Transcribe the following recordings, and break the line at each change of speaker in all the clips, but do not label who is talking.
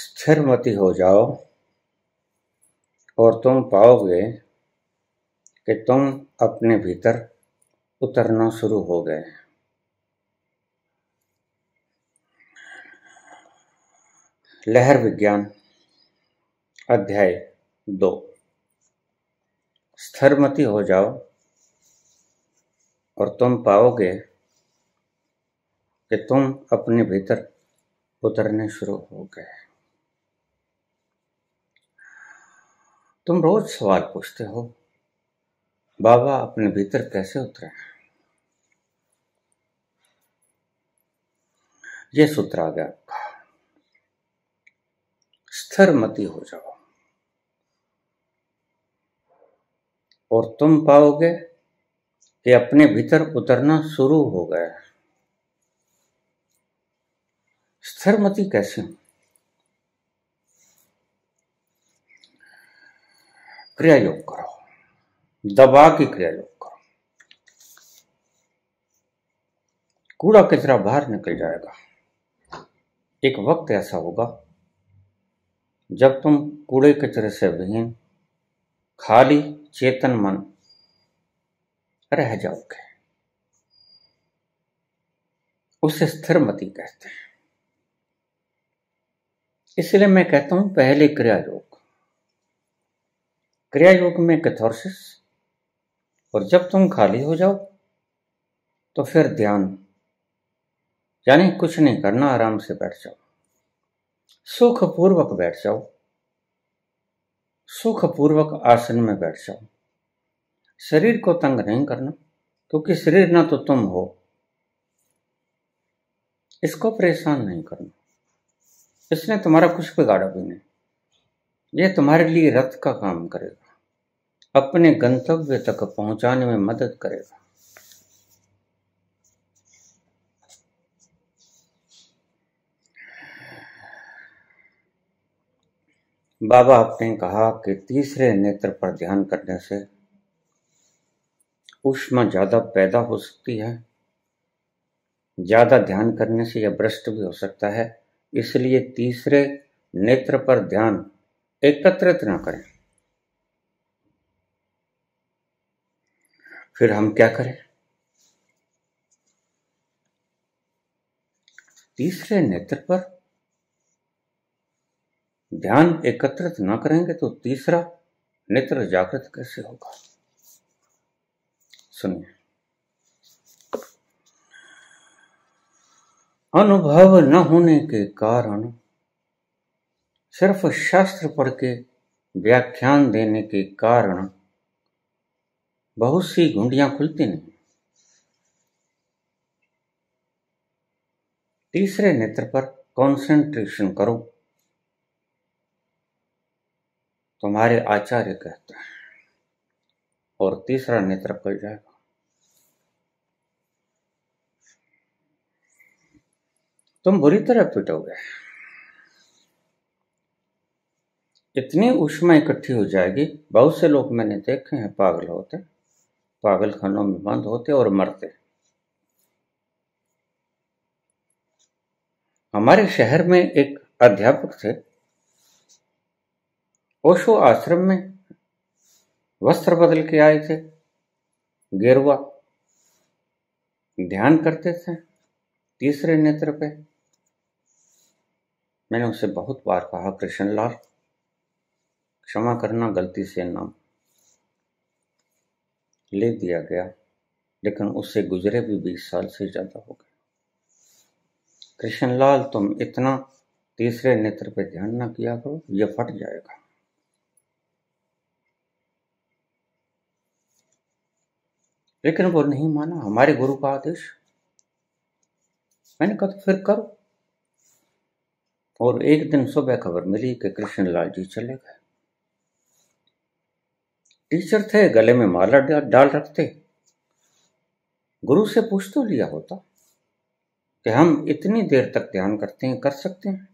स्थिरमती हो जाओ और तुम पाओगे कि तुम अपने भीतर उतरना शुरू हो गए लहर विज्ञान अध्याय दो स्थिरमती हो जाओ और तुम पाओगे कि तुम अपने भीतर उतरने शुरू हो गए तुम रोज सवाल पूछते हो बाबा अपने भीतर कैसे उतरे ये सूत्र आ गया आपका स्थिर मती हो जाओ और तुम पाओगे कि अपने भीतर उतरना शुरू हो गया स्थिर मती कैसे हूं क्रिया योग करो दबा के क्रिया योग करो कूड़ा कचरा बाहर निकल जाएगा एक वक्त ऐसा होगा जब तुम कूड़े कचरे से विहीन खाली चेतन मन रह जाओगे उसे स्थिर मती कहते हैं इसलिए मैं कहता हूं पहले क्रिया योग क्रिया योग में कैथोरसिस और जब तुम खाली हो जाओ तो फिर ध्यान यानी कुछ नहीं करना आराम से बैठ जाओ सुखपूर्वक बैठ जाओ सुखपूर्वक आसन में बैठ जाओ शरीर को तंग नहीं करना क्योंकि शरीर ना तो तुम हो इसको परेशान नहीं करना इसने तुम्हारा कुछ बिगाड़ा भी नहीं ये तुम्हारे लिए रथ का काम करेगा अपने गंतव्य तक पहुंचाने में मदद करेगा बाबा आपने कहा कि तीसरे नेत्र पर ध्यान करने से उष्मा ज़्यादा पैदा हो सकती है ज़्यादा ध्यान करने से यह भ्रष्ट भी हो सकता है इसलिए तीसरे नेत्र पर ध्यान एकत्रित न करें फिर हम क्या करें तीसरे नेत्र पर ध्यान एकत्रित ना करेंगे तो तीसरा नेत्र जागृत कैसे होगा सुनिए अनुभव न होने के कारण सिर्फ शास्त्र पढ़ के व्याख्यान देने के कारण बहुत सी घुंडियां खुलती नहीं तीसरे नेत्र पर कंसंट्रेशन करो तुम्हारे आचार्य कहते हैं और तीसरा नेत्र खुल जाएगा तुम बुरी तरह पिटोगे इतनी उष्मा इकट्ठी हो जाएगी बहुत से लोग मैंने देखे हैं पागल होते पागल खानों में बंद होते और मरते हमारे शहर में एक अध्यापक थे ओशो आश्रम में वस्त्र बदल के आए थे गेरुआ ध्यान करते थे तीसरे नेत्र पे मैंने उसे बहुत बार कहा कृष्णलाल क्षमा करना गलती से नाम ले दिया गया लेकिन उससे गुजरे भी बीस साल से ज़्यादा हो गए कृष्णलाल तुम इतना तीसरे नेत्र पर ध्यान ना किया करो यह फट जाएगा लेकिन वो नहीं माना हमारे गुरु का आदेश मैंने कहा तो फिर करो और एक दिन सुबह खबर मिली कि कृष्णलाल जी चले गए टीचर थे गले में माला डाल रखते गुरु से पूछ तो लिया होता कि हम इतनी देर तक ध्यान करते हैं कर सकते हैं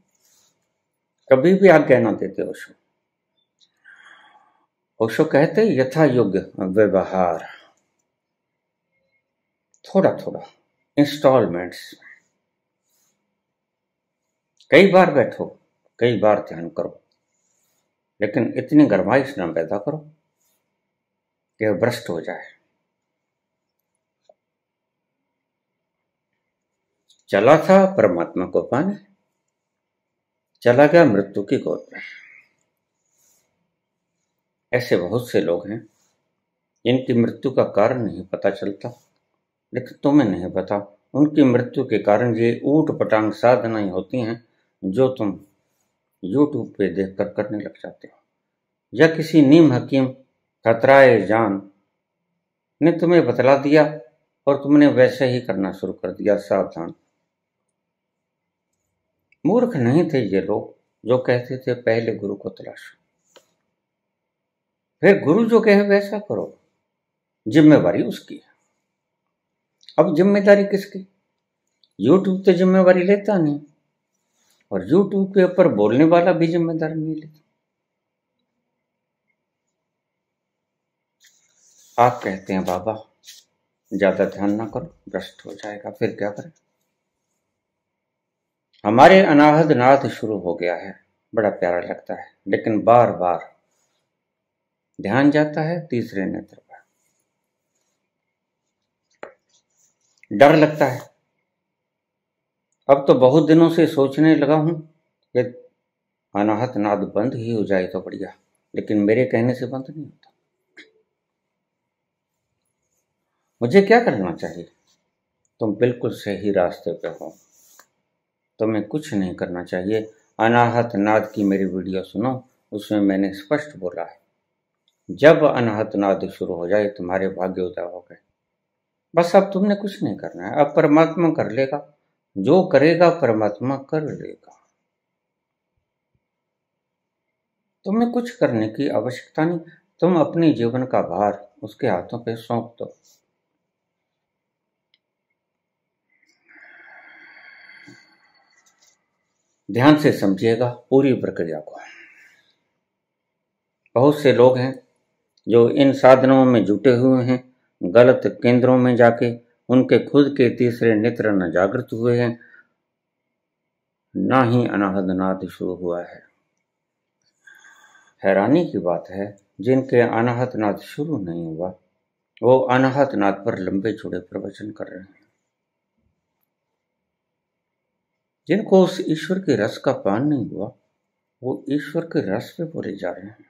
कभी भी आज्ञा ना देते ओशो ओशो कहते यथा योग्य व्यवहार थोड़ा थोड़ा इंस्टॉलमेंट्स कई बार बैठो कई बार ध्यान करो लेकिन इतनी गरमाइश ना पैदा करो कि भ्रष्ट हो जाए चला था परमात्मा को पाने चला गया मृत्यु की गोद में ऐसे बहुत से लोग हैं जिनकी मृत्यु का कारण नहीं पता चलता लेकिन तुम्हें नहीं पता उनकी मृत्यु के कारण ये ऊट पटांग साधनाएं होती हैं जो तुम यूट्यूब पे देखकर करने लग जाते हो या किसी नीम हकीम खतरा जान ने तुम्हें बतला दिया और तुमने वैसे ही करना शुरू कर दिया सावधान मूर्ख नहीं थे ये लोग जो कहते थे पहले गुरु को तलाशो फिर गुरु जो कहे वैसा करो जिम्मेवारी उसकी है अब जिम्मेदारी किसकी यूट्यूब तो जिम्मेवारी लेता नहीं और यूट्यूब के ऊपर बोलने वाला भी जिम्मेदारी नहीं लेता आप कहते हैं बाबा ज्यादा ध्यान ना करो भ्रष्ट हो जाएगा फिर क्या करें हमारे अनाहद नाथ शुरू हो गया है बड़ा प्यारा लगता है लेकिन बार बार ध्यान जाता है तीसरे नेत्र पर डर लगता है अब तो बहुत दिनों से सोचने लगा हूं कि अनाहत नाद बंद ही हो जाए तो बढ़िया लेकिन मेरे कहने से बंद नहीं होता मुझे क्या करना चाहिए तुम बिल्कुल सही रास्ते पे हो तुम्हें कुछ नहीं करना चाहिए अनाहत नाद की मेरी वीडियो सुनो उसमें मैंने स्पष्ट बोला है जब अनाहत नाद शुरू हो जाए तुम्हारे भाग्य उदय हो गए बस अब तुमने कुछ नहीं करना है अब परमात्मा कर लेगा जो करेगा परमात्मा कर लेगा तुम्हें कुछ करने की आवश्यकता नहीं तुम अपने जीवन का भार उसके हाथों पे सौंप दो ध्यान से समझिएगा पूरी प्रक्रिया को बहुत से लोग हैं जो इन साधनों में जुटे हुए हैं गलत केंद्रों में जाके उनके खुद के तीसरे नेत्र न जागृत हुए हैं ना ही अनाहद नाद शुरू हुआ है हैरानी की बात है जिनके अनाहत नाद शुरू नहीं हुआ वो अनाहत नाद पर लंबे छोड़े प्रवचन कर रहे हैं जिनको उस ईश्वर के रस का पान नहीं हुआ वो ईश्वर के रस पे बोले जा रहे हैं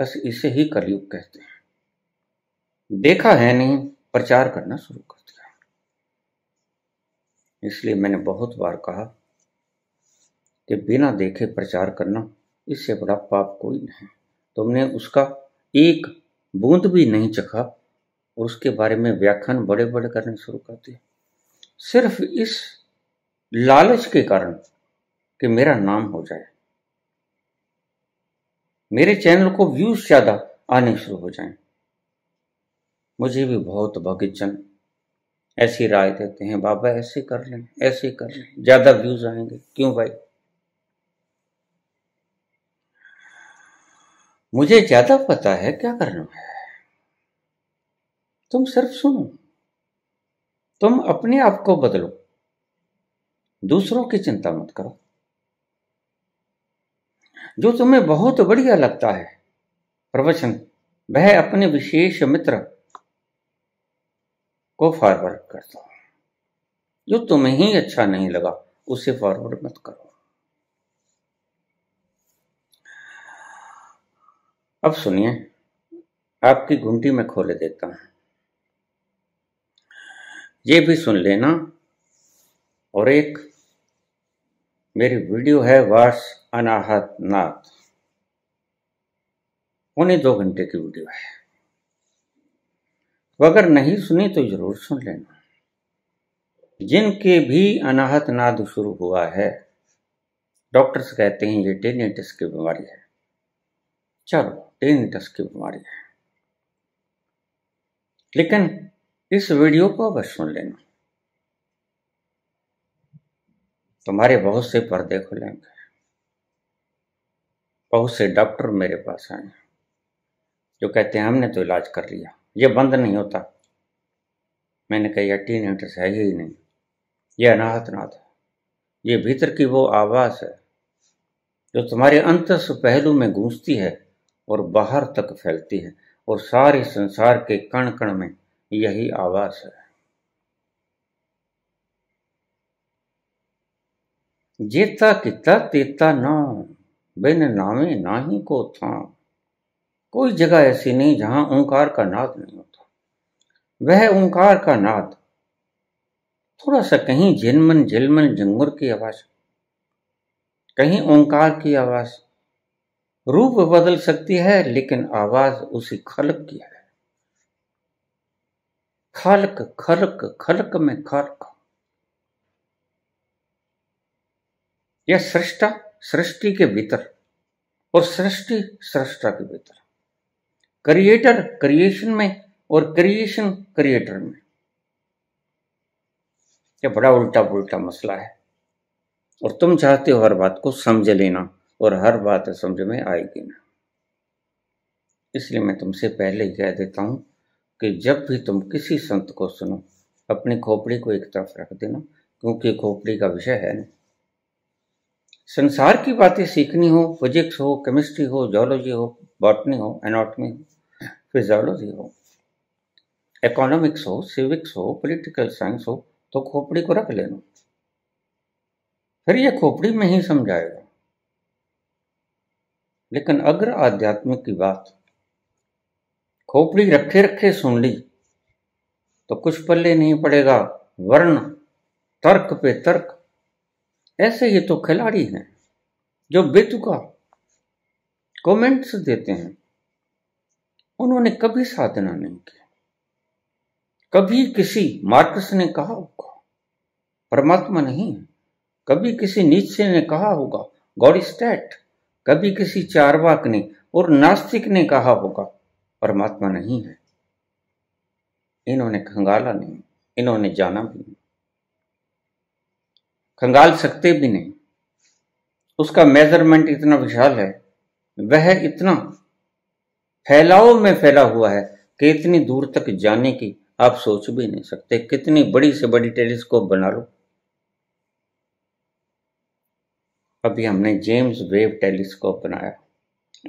बस इसे ही कलयुग कहते हैं देखा है नहीं प्रचार करना शुरू कर दिया इसलिए मैंने बहुत बार कहा कि बिना देखे प्रचार करना इससे बड़ा पाप कोई नहीं तुमने उसका एक बूंद भी नहीं चखा और उसके बारे में व्याख्यान बड़े बड़े करने शुरू कर दिया सिर्फ इस लालच के कारण कि मेरा नाम हो जाए मेरे चैनल को व्यूज ज्यादा आने शुरू हो जाएं। मुझे भी बहुत जन ऐसी राय देते हैं बाबा ऐसे कर लें ऐसे कर लें ज्यादा व्यूज आएंगे क्यों भाई मुझे ज्यादा पता है क्या करना है तुम सिर्फ सुनो तुम अपने आप को बदलो दूसरों की चिंता मत करो जो तुम्हें बहुत बढ़िया लगता है प्रवचन वह अपने विशेष मित्र को फॉरवर्ड कर दो जो तुम्हें ही अच्छा नहीं लगा उसे फॉरवर्ड मत करो अब सुनिए आपकी घुंटी में खोले देता हूं ये भी सुन लेना और एक मेरी वीडियो है वर्ष अनाहत नाथ पौने दो घंटे की वीडियो है तो अगर नहीं सुनी तो जरूर सुन लेना जिनके भी अनाहत नाद शुरू हुआ है डॉक्टर्स कहते हैं ये टेनिटस की बीमारी है चलो टेनिटस की बीमारी है लेकिन इस वीडियो को अब सुन लेना तुम्हारे बहुत से पर्दे खुलेंगे बहुत से डॉक्टर मेरे पास आए जो कहते हैं हमने तो इलाज कर लिया ये बंद नहीं होता मैंने कहा यह टीन एंटर्स है ही नहीं ये अनाहत नाथ है ये भीतर की वो आवाज़ है जो तुम्हारे अंतस पहलू में गूंजती है और बाहर तक फैलती है और सारे संसार के कण कण में यही आवास है जेता किता तेता ना बिन नामे ना ही को था कोई जगह ऐसी नहीं जहां ओंकार का नाद नहीं होता वह ओंकार का नाद थोड़ा सा कहीं झिलमन झिलमन झंगुर की आवाज कहीं ओंकार की आवाज रूप बदल सकती है लेकिन आवाज उसी खलक की है खलक खलक खलक में खलक यह सृष्टा सृष्टि के भीतर और सृष्टि सृष्टा के भीतर क्रिएटर क्रिएशन में और क्रिएशन क्रिएटर में यह बड़ा उल्टा पुल्टा मसला है और तुम चाहते हो हर बात को समझ लेना और हर बात समझ में आएगी ना इसलिए मैं तुमसे पहले ही कह देता हूं कि जब भी तुम किसी संत को सुनो अपनी खोपड़ी को एक तरफ रख देना क्योंकि खोपड़ी का विषय है नहीं संसार की बातें सीखनी हो फिजिक्स हो केमिस्ट्री हो जोलॉजी हो बॉटनी हो एनाटॉमी हो फिजियोलॉजी हो इकोनॉमिक्स हो सिविक्स हो पॉलिटिकल साइंस हो तो खोपड़ी को रख लेना फिर यह खोपड़ी में ही समझाएगा लेकिन अग्र आध्यात्मिक की बात खोपड़ी रखे रखे सुन ली तो कुछ पल्ले नहीं पड़ेगा वर्ण तर्क पे तर्क ऐसे ये तो खिलाड़ी हैं जो बेतुका कमेंट्स देते हैं उन्होंने कभी साधना नहीं की कभी किसी मार्कस ने कहा होगा परमात्मा नहीं कभी किसी नीचे ने कहा होगा गॉड स्टैट कभी किसी चारवाक ने और नास्तिक ने कहा होगा परमात्मा नहीं है इन्होंने खंगाला नहीं इन्होंने जाना भी नहीं खंगाल सकते भी नहीं उसका मेजरमेंट इतना विशाल है वह इतना फैलाव में फैला हुआ है कि इतनी दूर तक जाने की आप सोच भी नहीं सकते कितनी बड़ी से बड़ी टेलीस्कोप बना लो अभी हमने जेम्स वेब टेलीस्कोप बनाया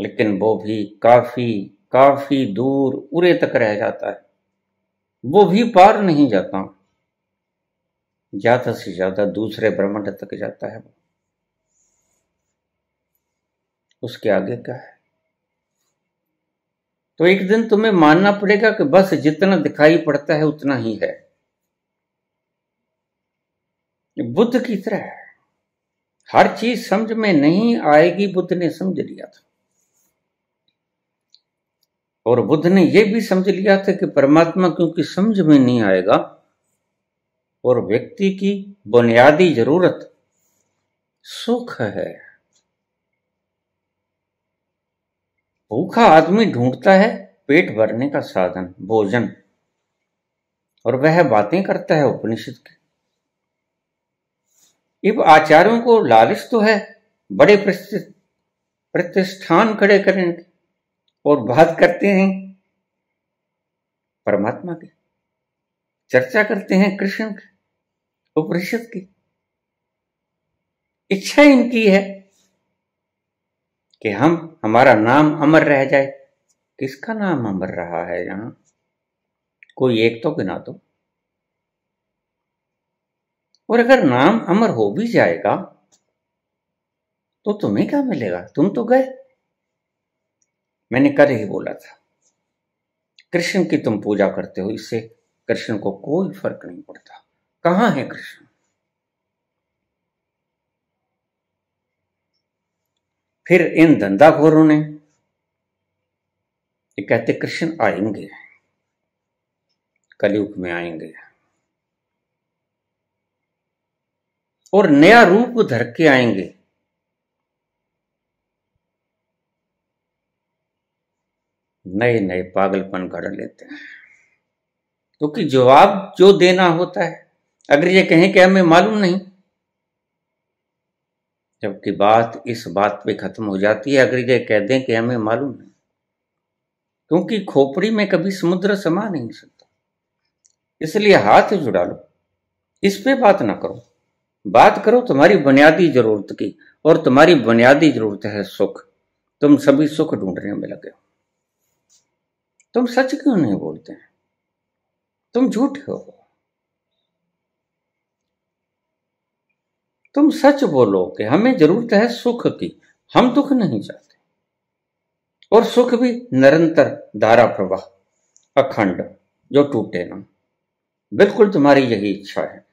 लेकिन वो भी काफी काफी दूर उरे तक रह जाता है वो भी पार नहीं जाता ज्यादा से ज्यादा दूसरे ब्रह्मांड तक जाता है उसके आगे क्या है तो एक दिन तुम्हें मानना पड़ेगा कि बस जितना दिखाई पड़ता है उतना ही है बुद्ध की तरह है हर चीज समझ में नहीं आएगी बुद्ध ने समझ लिया था और बुद्ध ने यह भी समझ लिया था कि परमात्मा क्योंकि समझ में नहीं आएगा और व्यक्ति की बुनियादी जरूरत सुख है भूखा आदमी ढूंढता है पेट भरने का साधन भोजन और वह बातें करता है उपनिषद की इब आचार्यों को लालच तो है बड़े प्रतिष्ठान खड़े करने और बात करते हैं परमात्मा की चर्चा करते हैं कृष्ण की उपनिषद की इच्छा इनकी है कि हम हमारा नाम अमर रह जाए किसका नाम अमर रहा है यहां कोई एक तो गिना दो तो। और अगर नाम अमर हो भी जाएगा तो तुम्हें क्या मिलेगा तुम तो गए मैंने कल ही बोला था कृष्ण की तुम पूजा करते हो इससे कृष्ण को कोई फर्क नहीं पड़ता कहां है कृष्ण फिर इन धंधाखोरों ने ये कहते कृष्ण आएंगे कलयुग में आएंगे और नया रूप धर के आएंगे नए नए पागलपन कर लेते हैं क्योंकि तो जवाब जो देना होता है अगर ये कहें कि हमें मालूम नहीं जबकि बात इस बात पे खत्म हो जाती है अगर ये कह दें कि हमें मालूम नहीं क्योंकि खोपड़ी में कभी समुद्र समा नहीं सकता इसलिए हाथ जुड़ा लो इस पे बात ना करो बात करो तुम्हारी बुनियादी जरूरत की और तुम्हारी बुनियादी जरूरत है सुख तुम सभी सुख ढूंढने में लगे हो तुम सच क्यों नहीं बोलते हैं तुम झूठ हो तुम सच बोलो कि हमें जरूरत है सुख की हम दुख नहीं चाहते और सुख भी निरंतर धारा प्रवाह अखंड जो टूटे ना बिल्कुल तुम्हारी यही इच्छा है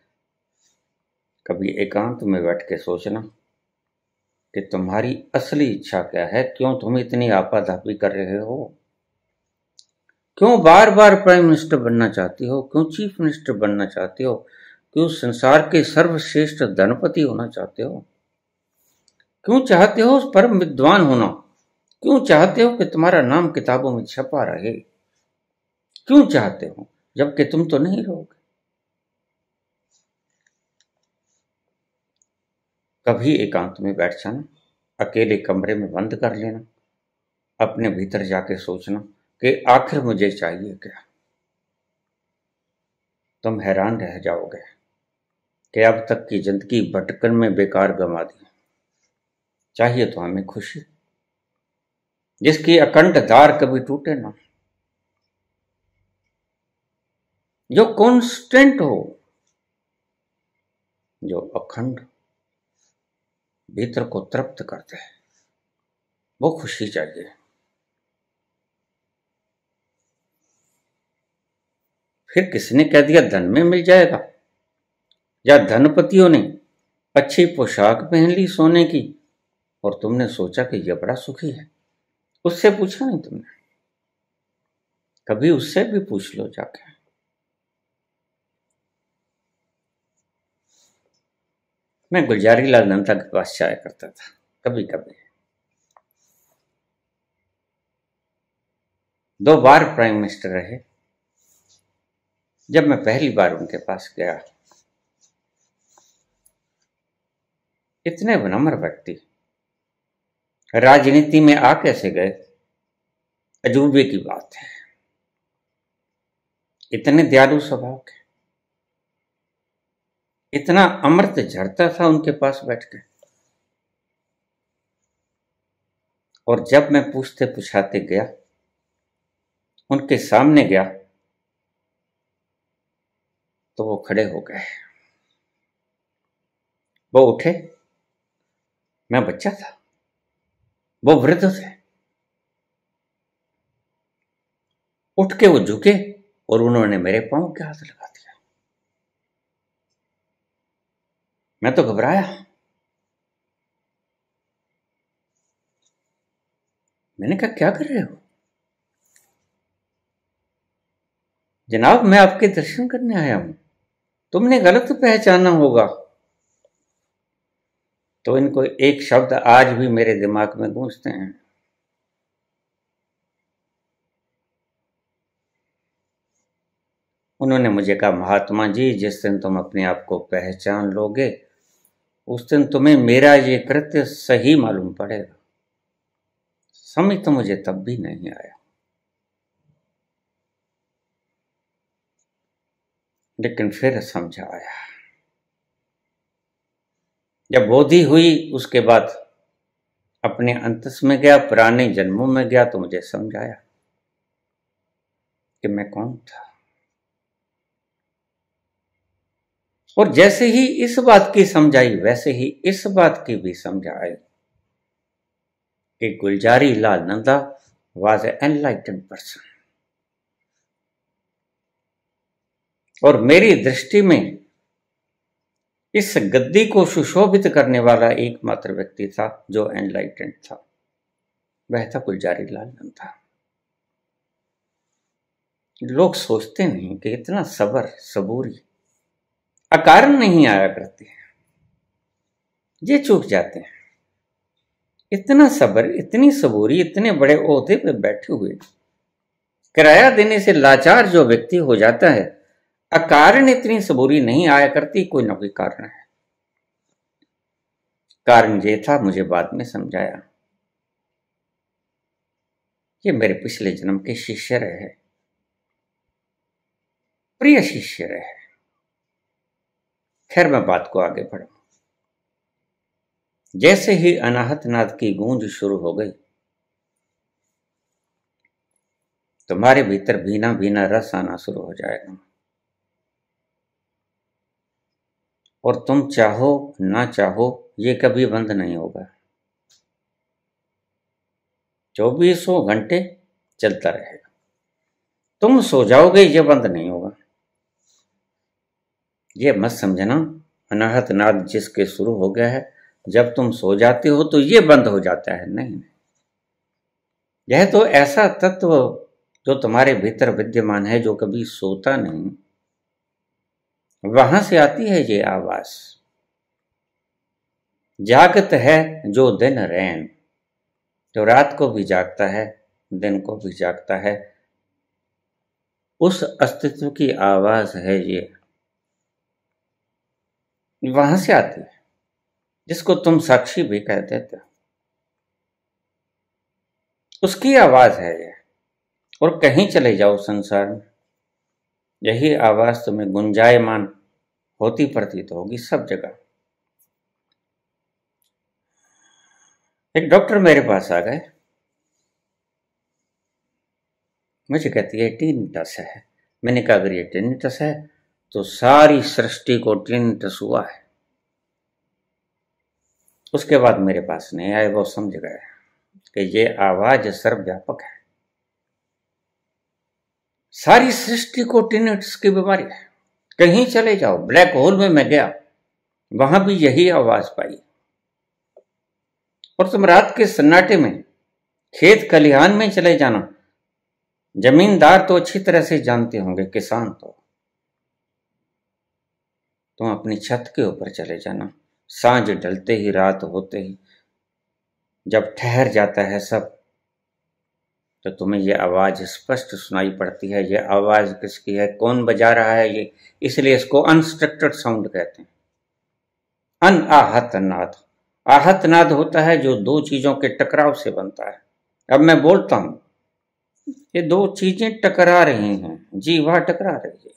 कभी एकांत में बैठ के सोचना कि तुम्हारी असली इच्छा क्या है क्यों तुम इतनी आपाधापी कर रहे हो क्यों बार बार प्राइम मिनिस्टर बनना चाहते हो क्यों चीफ मिनिस्टर बनना चाहते हो क्यों संसार के सर्वश्रेष्ठ धनपति होना चाहते हो क्यों चाहते हो परम विद्वान होना क्यों चाहते हो कि तुम्हारा नाम किताबों में छपा रहे क्यों चाहते हो जबकि तुम तो नहीं रहोगे कभी एकांत में बैठ जाना अकेले कमरे में बंद कर लेना अपने भीतर जाके सोचना कि आखिर मुझे चाहिए क्या तुम हैरान रह जाओगे कि अब तक की जिंदगी भटकन में बेकार गंवा दी चाहिए तो हमें खुशी जिसकी अखंड दार कभी टूटे ना जो कॉन्स्टेंट हो जो अखंड भीतर को तृप्त करते हैं वो खुशी चाहिए फिर किसी ने कह दिया धन में मिल जाएगा या धनपतियों ने अच्छी पोशाक पहन ली सोने की और तुमने सोचा कि यह बड़ा सुखी है उससे पूछा नहीं तुमने कभी उससे भी पूछ लो जाके मैं गुलजारी लाल नंदा के पास जाया करता था कभी कभी दो बार प्राइम मिनिस्टर रहे जब मैं पहली बार उनके पास गया इतने विनम्र व्यक्ति राजनीति में आ कैसे गए अजूबे की बात है इतने दयालु स्वभाव के इतना अमृत झरता था उनके पास बैठ के और जब मैं पूछते पूछाते गया उनके सामने गया तो वो खड़े हो गए वो उठे मैं बच्चा था वो वृद्ध थे उठ के वो झुके और उन्होंने मेरे पांव के हाथ लगा दिया मैं तो घबराया मैंने कहा क्या कर रहे हो जनाब मैं आपके दर्शन करने आया हूं तुमने गलत पहचाना होगा तो इनको एक शब्द आज भी मेरे दिमाग में गूंजते हैं उन्होंने मुझे कहा महात्मा जी जिस दिन तुम अपने आप को पहचान लोगे उस दिन तुम्हें मेरा ये कृत्य सही मालूम पड़ेगा समझ तो मुझे तब भी नहीं आया लेकिन फिर समझ आया जब बोधि हुई उसके बाद अपने अंतस में गया पुराने जन्मों में गया तो मुझे समझ आया कि मैं कौन था और जैसे ही इस बात की समझाई वैसे ही इस बात की भी समझाई कि Gulzari Lal Nanda was a enlightened person और मेरी दृष्टि में इस गद्दी को सुशोभित करने वाला एकमात्र व्यक्ति था जो एनलाइटेंड था वह था गुलजारी लाल नंदा लोग सोचते नहीं कि इतना सबर सबूरी अकार नहीं आया करते हैं ये चूक जाते हैं इतना सबर इतनी सबूरी इतने बड़े ओहदे पर बैठे हुए किराया देने से लाचार जो व्यक्ति हो जाता है अकारण इतनी सबूरी नहीं आया करती कोई ना कोई कारण है कारण ये था मुझे बाद में समझाया ये मेरे पिछले जन्म के शिष्य रहे प्रिय शिष्य रहे खैर मैं बात को आगे बढ़ा जैसे ही अनाहत नाद की गूंज शुरू हो गई तुम्हारे भीतर भीना भीना रस आना शुरू हो जाएगा और तुम चाहो ना चाहो ये कभी बंद नहीं होगा चौबीसों घंटे चलता रहेगा तुम सो जाओगे ये बंद नहीं होगा ये मत समझना अनाहत नाद जिसके शुरू हो गया है जब तुम सो जाते हो तो ये बंद हो जाता है नहीं यह तो ऐसा तत्व जो तुम्हारे भीतर विद्यमान है जो कभी सोता नहीं वहां से आती है ये आवाज जागत है जो दिन रैन जो तो रात को भी जागता है दिन को भी जागता है उस अस्तित्व की आवाज है ये वहां से आती है जिसको तुम साक्षी भी कहते थे उसकी आवाज है ये और कहीं चले जाओ संसार में यही आवाज तुम्हें गुंजायमान होती प्रतीत होगी सब जगह एक डॉक्टर मेरे पास आ गए मुझे कहती है टस है मैंने कहा अगर ये टस है तो सारी सृष्टि को टस हुआ है उसके बाद मेरे पास नहीं आए वो समझ गए कि ये आवाज सर्वव्यापक है सारी सृष्टि को टीनिटस की बीमारी है कहीं चले जाओ ब्लैक होल में मैं गया वहां भी यही आवाज पाई और तुम रात के सन्नाटे में खेत खलिहान में चले जाना जमींदार तो अच्छी तरह से जानते होंगे किसान तो तुम अपनी छत के ऊपर चले जाना सांझ ढलते ही रात होते ही जब ठहर जाता है सब तो तुम्हें यह आवाज़ स्पष्ट सुनाई पड़ती है यह आवाज़ किसकी है कौन बजा रहा है ये इसलिए इसको अनस्ट्रक्चर्ड साउंड कहते हैं अन आहत नाद आहत नाद होता है जो दो चीज़ों के टकराव से बनता है अब मैं बोलता हूं ये दो चीज़ें टकरा रही हैं जी वह टकरा रही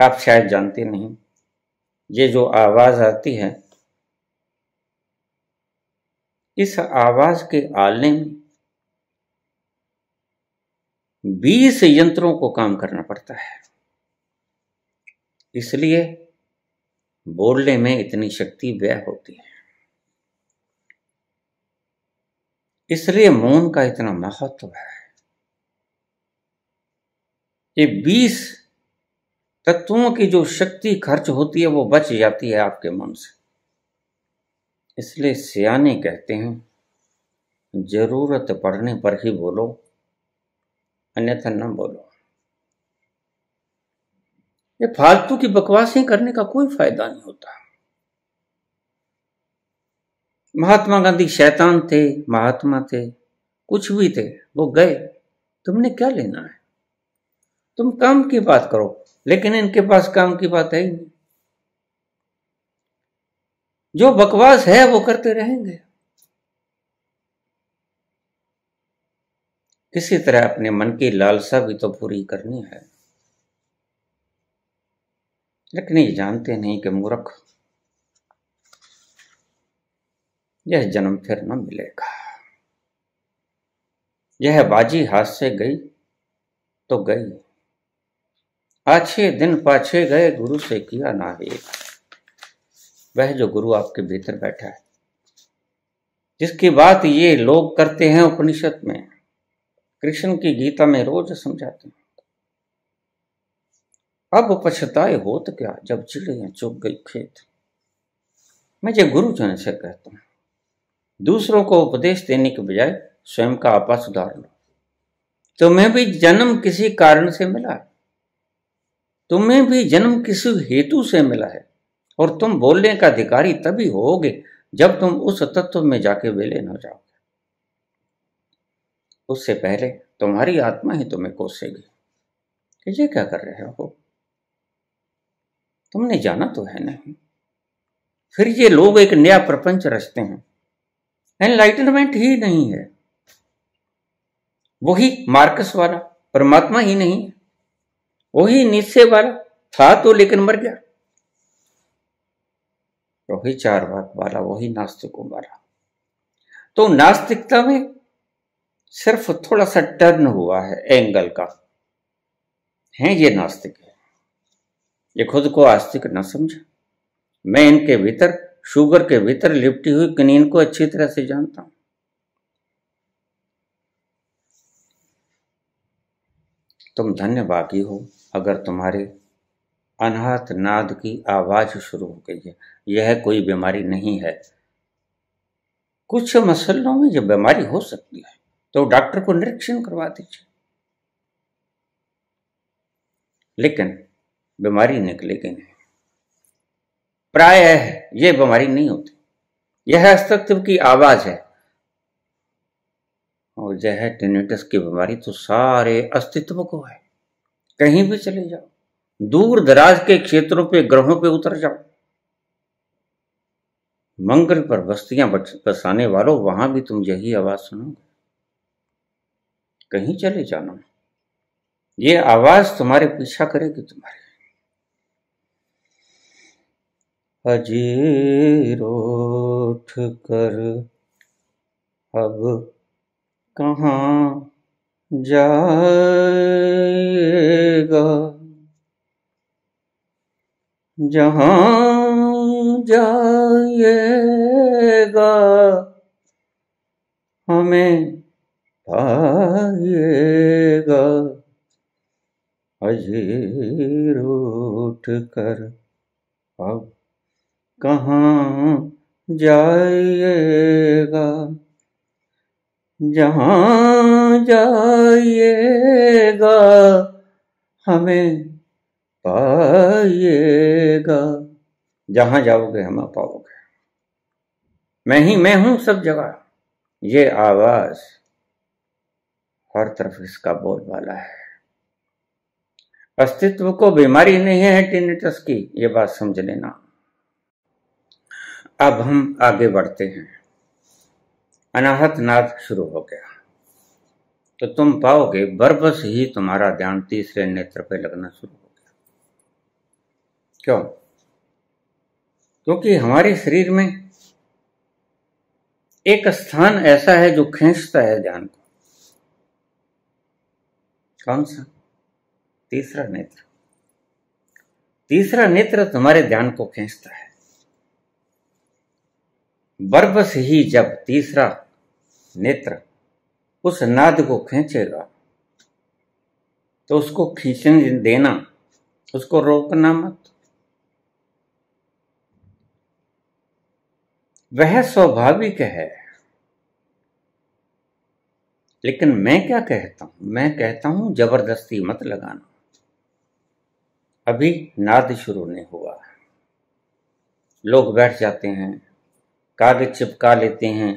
है आप शायद जानते नहीं ये जो आवाज़ आती है इस आवाज के आलने में बीस यंत्रों को काम करना पड़ता है इसलिए बोलने में इतनी शक्ति व्यय होती है इसलिए मौन का इतना महत्व है ये बीस तत्वों की जो शक्ति खर्च होती है वो बच जाती है आपके मन से इसलिए सियाने कहते हैं ज़रूरत पड़ने पर ही बोलो अन्यथा न बोलो ये फालतू की बकवासें करने का कोई फायदा नहीं होता महात्मा गांधी शैतान थे महात्मा थे कुछ भी थे वो गए तुमने क्या लेना है तुम काम की बात करो लेकिन इनके पास काम की बात है ही नहीं जो बकवास है वो करते रहेंगे किसी तरह अपने मन की लालसा भी तो पूरी करनी है लेकिन ये जानते नहीं कि मूर्ख यह जन्म फिर न मिलेगा यह बाजी हाथ से गई तो गई अच्छे दिन पाछे गए गुरु से किया ना ही वह जो गुरु आपके भीतर बैठा है जिसकी बात ये लोग करते हैं उपनिषद में कृष्ण की गीता में रोज समझाते हैं अब पछताए हो तो क्या जब चिड़िया चुप गई खेत मैं ये गुरु जन से कहता हूं दूसरों को उपदेश देने के बजाय स्वयं का आपा सुधार लो तुम्हें भी जन्म किसी कारण से मिला है तुम्हें भी जन्म किसी हेतु से मिला है और तुम बोलने का अधिकारी तभी होगे जब तुम उस तत्व में जाके वेले न जाओगे उससे पहले तुम्हारी आत्मा ही तुम्हें कोसेगी कि ये क्या कर रहे हो तुमने जाना तो है नहीं फिर ये लोग एक नया प्रपंच रचते हैं एनलाइटनमेंट ही नहीं है वही मार्कस वाला परमात्मा ही नहीं वही निश्चय वाला था तो लेकिन मर गया वही चार भाग वाला वही नास्तिक को मारा तो नास्तिकता में सिर्फ थोड़ा सा टर्न हुआ है एंगल का है ये नास्तिक है ये खुद को आस्तिक न समझ मैं इनके भीतर शुगर के भीतर लिपटी हुई कनीन को अच्छी तरह से जानता हूं तुम धन्यभागी हो अगर तुम्हारे अनाहत नाद की आवाज शुरू हो गई है यह कोई बीमारी नहीं है कुछ मसलों में जब बीमारी हो सकती है तो डॉक्टर को निरीक्षण करवा दीजिए लेकिन बीमारी निकलेगी नहीं प्राय यह बीमारी नहीं होती यह अस्तित्व की आवाज है और यह टेनेटस की बीमारी तो सारे अस्तित्व को है कहीं भी चले जाओ दूर दराज के क्षेत्रों पे ग्रहों पे उतर जाओ मंगल पर बस्तियां बसाने वालों वहां भी तुम यही आवाज सुनोगे कहीं चले जाना ये आवाज तुम्हारे पीछा करेगी तुम्हारे अजीरोठ उठ कर अब कहा जाएगा जहां जाएगा हमें पाएगा अजीर उठ कर अब कहाँ जाइएगा जहाँ जाइएगा हमें पाइएगा जहां जाओगे हम पाओगे मैं ही मैं हूं सब जगह ये आवाज हर तरफ इसका बोलबाला है अस्तित्व को बीमारी नहीं है टीनेटस की ये बात समझ लेना अब हम आगे बढ़ते हैं अनाहत नाद शुरू हो गया तो तुम पाओगे बरबस ही तुम्हारा ध्यान तीसरे नेत्र पे लगना शुरू हो गया क्यों क्योंकि हमारे शरीर में एक स्थान ऐसा है जो खींचता है ध्यान को कौन सा तीसरा नेत्र तीसरा नेत्र तुम्हारे ध्यान को खींचता है बरबस ही जब तीसरा नेत्र उस नाद को खींचेगा तो उसको खींचने देना उसको रोकना मत वह स्वाभाविक है लेकिन मैं क्या कहता हूं मैं कहता हूं जबरदस्ती मत लगाना अभी नाद शुरू नहीं हुआ लोग बैठ जाते हैं कागज चिपका लेते हैं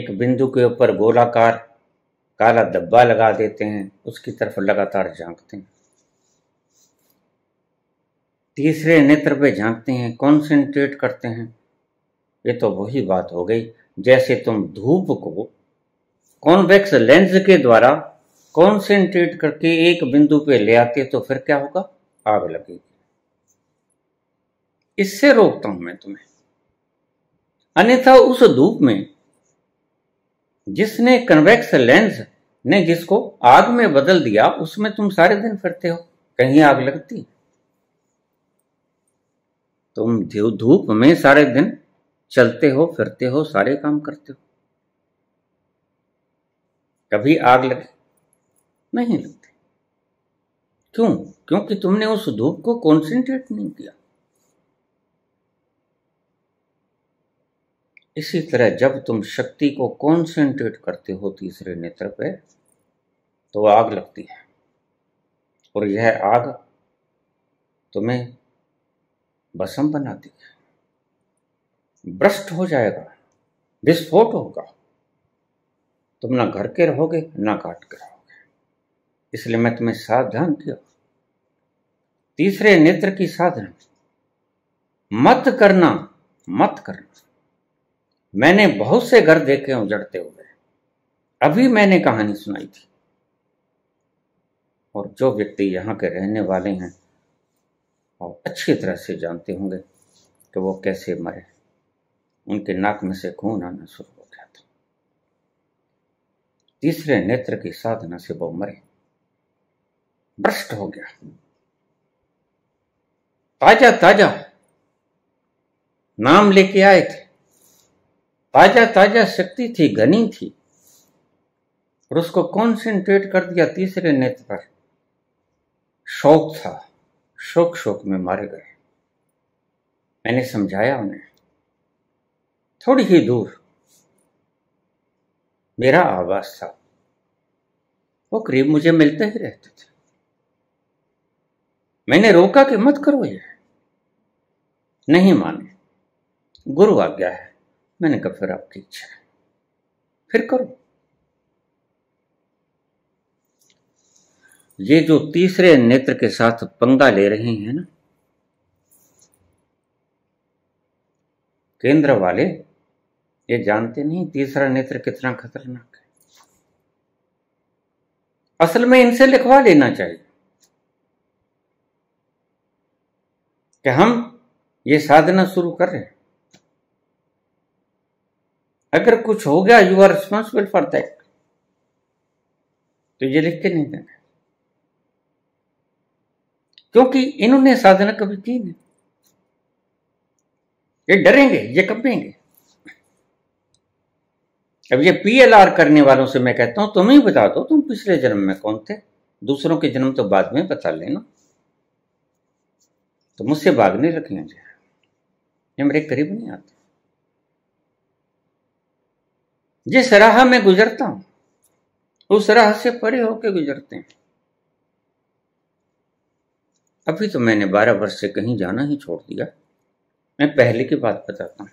एक बिंदु के ऊपर गोलाकार काला डब्बा लगा देते हैं उसकी तरफ लगातार झांकते हैं तीसरे नेत्र पे झांकते हैं कॉन्सेंट्रेट करते हैं ये तो वही बात हो गई जैसे तुम धूप को कॉन्वेक्स लेंस के द्वारा कॉन्सेंट्रेट करके एक बिंदु पे ले आते तो फिर क्या होगा आग लगेगी इससे रोकता हूं मैं तुम्हें अन्यथा उस धूप में जिसने कन्वेक्स लेंस ने जिसको आग में बदल दिया उसमें तुम सारे दिन फिरते हो कहीं आग लगती तुम धूप में सारे दिन चलते हो फिरते हो सारे काम करते हो कभी आग लगे नहीं लगती क्यों क्योंकि तुमने उस धूप को कॉन्सेंट्रेट नहीं किया इसी तरह जब तुम शक्ति को कॉन्सेंट्रेट करते हो तीसरे नेत्र पे तो आग लगती है और यह आग तुम्हें बसम बनाती है भ्रष्ट हो जाएगा विस्फोट होगा तुम ना घर के रहोगे ना काट के रहोगे इसलिए मैं तुम्हें सावधान किया तीसरे नेत्र की साधना मत करना मत करना मैंने बहुत से घर देखे उजड़ते हुए अभी मैंने कहानी सुनाई थी और जो व्यक्ति यहां के रहने वाले हैं और अच्छी तरह से जानते होंगे कि वो कैसे मरे उनके नाक में से खून आना शुरू हो गया था तीसरे नेत्र की साधना से वो मरे भ्रष्ट हो गया ताजा ताजा नाम लेके आए थे ताजा ताजा शक्ति थी घनी थी और उसको कॉन्सेंट्रेट कर दिया तीसरे नेत्र पर शोक था शोक शोक में मारे गए मैंने समझाया उन्हें थोड़ी ही दूर मेरा आवास था वो करीब मुझे मिलते ही रहते थे मैंने रोका कि मत करो ये नहीं माने गुरु आज्ञा है मैंने कहा फिर आपकी इच्छा है फिर करो ये जो तीसरे नेत्र के साथ पंगा ले रहे हैं ना केंद्र वाले ये जानते नहीं तीसरा नेत्र कितना खतरनाक है असल में इनसे लिखवा लेना चाहिए कि हम ये साधना शुरू कर रहे हैं अगर कुछ हो गया you are responsible for that तो ये लिख के नहीं देना क्योंकि इन्होंने साधना कभी की नहीं ये डरेंगे ये कपेंगे अब ये पीएलआर करने वालों से मैं कहता हूं तुम ही बता दो तुम पिछले जन्म में कौन थे दूसरों के जन्म तो बाद में बता लेना तो मुझसे भागने लग लें जाए ये मेरे करीब नहीं आते जिस राह में गुजरता हूं उस राह से परे होके गुजरते हैं अभी तो मैंने बारह वर्ष से कहीं जाना ही छोड़ दिया मैं पहले की बात बताता हूं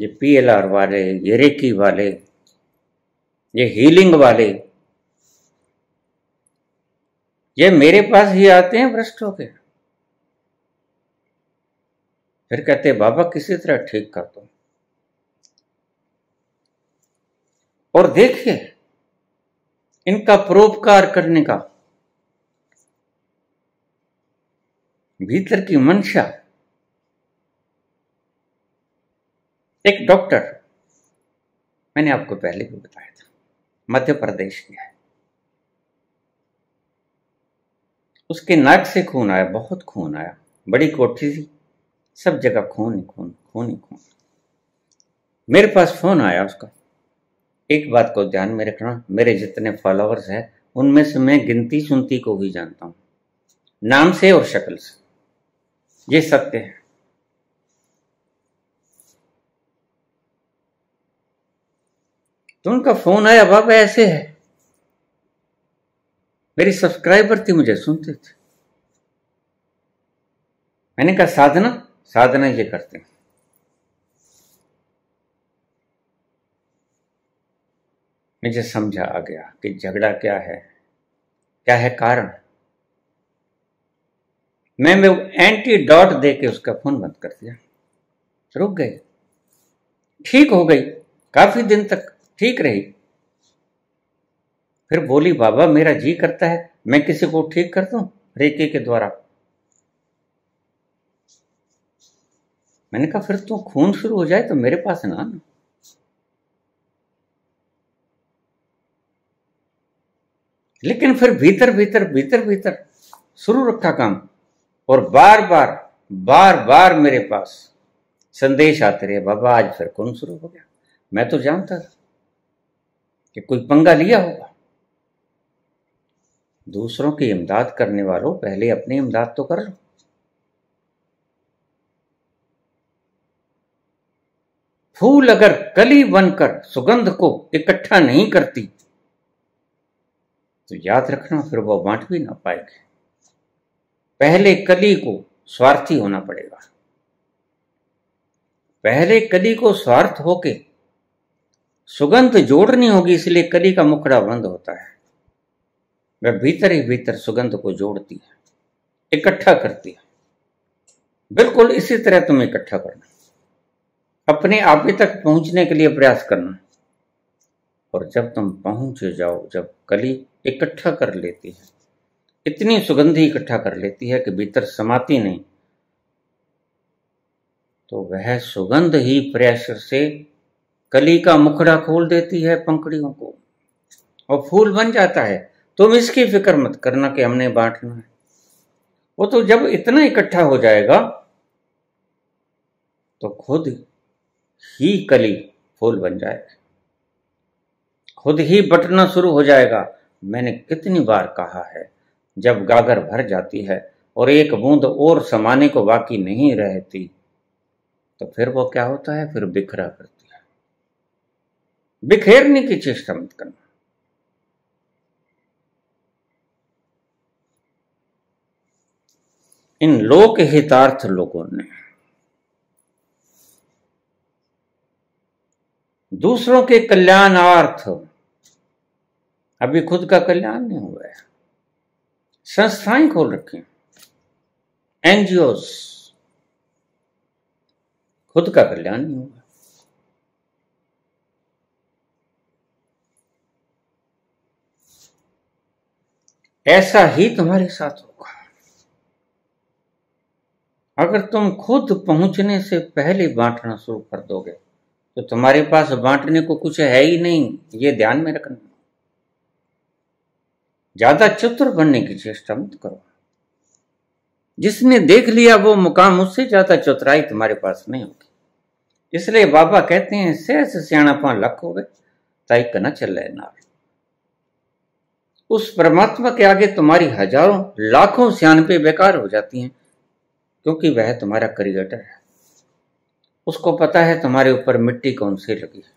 ये पीएलआर वाले ये रेकी वाले ये हीलिंग वाले ये मेरे पास ही आते हैं भ्रष्ट होके फिर कहते बाबा किसी तरह ठीक कर दो और देखिए इनका परोपकार करने का भीतर की मंशा एक डॉक्टर मैंने आपको पहले भी बताया था मध्य प्रदेश के है उसके नाक से खून आया बहुत खून आया बड़ी कोठी थी सब जगह खून ही खून खून ही खून मेरे पास फोन आया उसका एक बात को ध्यान में रखना मेरे जितने फॉलोअर्स हैं उनमें से मैं गिनती सुनती को ही जानता हूं नाम से और शक्ल से ये सत्य है तो उनका फोन आया बाबा ऐसे है मेरी सब्सक्राइबर थी मुझे सुनते थे मैंने कहा साधना साधना ये करते हैं मुझे समझा आ गया कि झगड़ा क्या है क्या है कारण मैं वो एंटी डॉट दे के उसका फोन बंद कर दिया रुक गई ठीक हो गई काफी दिन तक ठीक रही फिर बोली बाबा मेरा जी करता है मैं किसी को ठीक कर दू रेके के द्वारा मैंने कहा फिर तो खून शुरू हो जाए तो मेरे पास ना लेकिन फिर भीतर भीतर भीतर भीतर शुरू रखा काम और बार बार बार बार मेरे पास संदेश आते रहे बाबा आज फिर कौन शुरू हो गया मैं तो जानता था कि कोई पंगा लिया होगा दूसरों की इमदाद करने वालों पहले अपनी इमदाद तो कर लो फूल अगर कली बनकर सुगंध को इकट्ठा नहीं करती तो याद रखना फिर वह बांट भी ना पाएंगे पहले कली को स्वार्थी होना पड़ेगा पहले कली को स्वार्थ होके सुगंध जोड़नी होगी इसलिए कली का मुखड़ा बंद होता है वह भीतर ही भीतर सुगंध को जोड़ती है इकट्ठा करती है बिल्कुल इसी तरह तुम इकट्ठा करना अपने आप ही तक पहुंचने के लिए प्रयास करना और जब तुम पहुंच जाओ जब कली इकट्ठा कर लेती है इतनी सुगंधी इकट्ठा कर लेती है कि भीतर समाती नहीं तो वह सुगंध ही प्रेशर से कली का मुखड़ा खोल देती है पंखड़ियों को और फूल बन जाता है तुम इसकी फिक्र मत करना कि हमने बांटना है वो तो जब इतना इकट्ठा हो जाएगा तो खुद ही कली फूल बन जाएगा खुद ही बटना शुरू हो जाएगा मैंने कितनी बार कहा है जब गागर भर जाती है और एक बूंद और समाने को बाकी नहीं रहती तो फिर वो क्या होता है फिर बिखरा करता बिखेरने की चेष्टा मत करना इन लोक हितार्थ लोगों ने दूसरों के कल्याणार्थ अभी खुद का कल्याण नहीं हुआ है संस्थाएं खोल रखी एनजीओ खुद का कल्याण नहीं हुआ ऐसा ही तुम्हारे साथ होगा अगर तुम खुद पहुंचने से पहले बांटना शुरू कर दोगे तो तुम्हारे पास बांटने को कुछ है ही नहीं ये ध्यान में रखना ज्यादा चतुर बनने की चेष्टा मत करो जिसने देख लिया वो मुकाम उससे ज्यादा चतुराई तुम्हारे पास नहीं होगी इसलिए बाबा कहते हैं सहस सियाणापा लख हो गए तय कना चल रहे नाल उस परमात्मा के आगे तुम्हारी हजारों लाखों सियानपे बेकार हो जाती हैं क्योंकि वह तुम्हारा क्रिएटर है उसको पता है तुम्हारे ऊपर मिट्टी कौन सी लगी है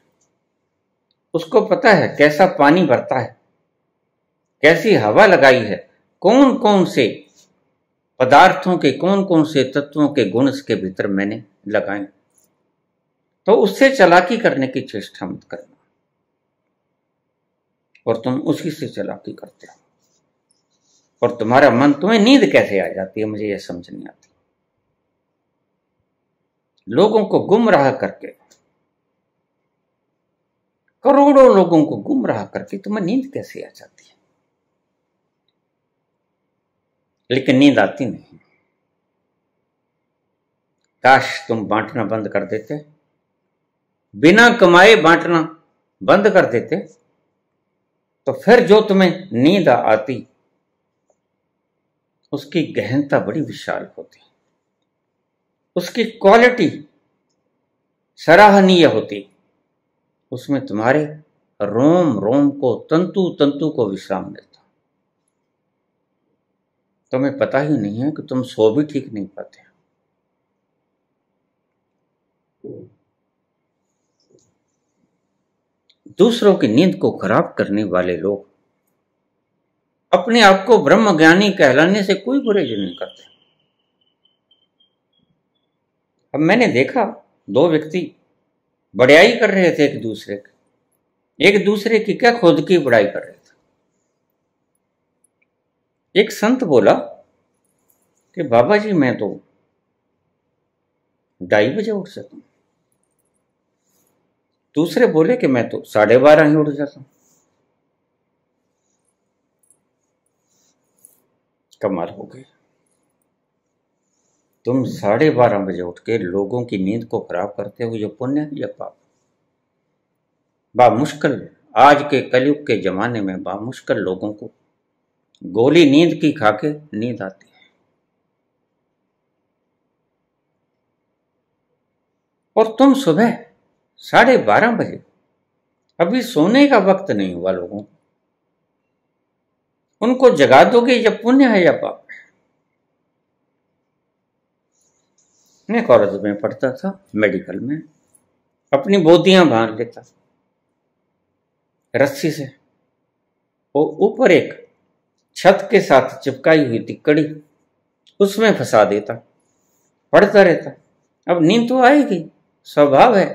उसको पता है कैसा पानी बरता है कैसी हवा लगाई है कौन कौन से पदार्थों के कौन कौन से तत्वों के गुण इसके भीतर मैंने लगाए तो उससे चलाकी करने की चेष्टा मत करना और तुम उसी से चलाकी करते हो और तुम्हारा मन तुम्हें नींद कैसे आ जाती है मुझे यह समझ नहीं आती लोगों को गुमराह करके करोड़ों लोगों को गुमराह करके तुम्हें नींद कैसे आ जाती है लेकिन नींद आती नहीं काश तुम बांटना बंद कर देते बिना कमाए बांटना बंद कर देते तो फिर जो तुम्हें नींद आती उसकी गहनता बड़ी विशाल होती उसकी क्वालिटी सराहनीय होती उसमें तुम्हारे रोम रोम को तंतु तंतु को विश्राम मिलता तुम्हें पता ही नहीं है कि तुम सो भी ठीक नहीं पाते दूसरों की नींद को खराब करने वाले लोग अपने आप को ब्रह्म ज्ञानी कहलाने से कोई गुरेज नहीं करते अब मैंने देखा दो व्यक्ति बड़ाई कर रहे थे एक दूसरे की एक दूसरे की क्या खुद की बड़ाई कर रहे थे एक संत बोला कि बाबा जी मैं तो ढाई बजे उठ सकता दूसरे बोले कि मैं तो साढ़े बारह ही उठ जाता हूं कमाल हो गई तुम साढ़े बारह बजे उठ के लोगों की नींद को खराब करते हो जो पुण्य है या पाप मुश्किल आज के कलयुग के जमाने में बा मुश्किल लोगों को गोली नींद की खाके नींद आती है और तुम सुबह साढ़े बारह बजे अभी सोने का वक्त नहीं हुआ लोगों उनको जगा दोगे या पुण्य है या पाप मैं कॉलेज में पढ़ता था मेडिकल में अपनी बोधियां बांध लेता रस्सी से वो ऊपर एक छत के साथ चिपकाई हुई थी कड़ी उसमें फंसा देता पढ़ता रहता अब नींद तो आएगी स्वभाव है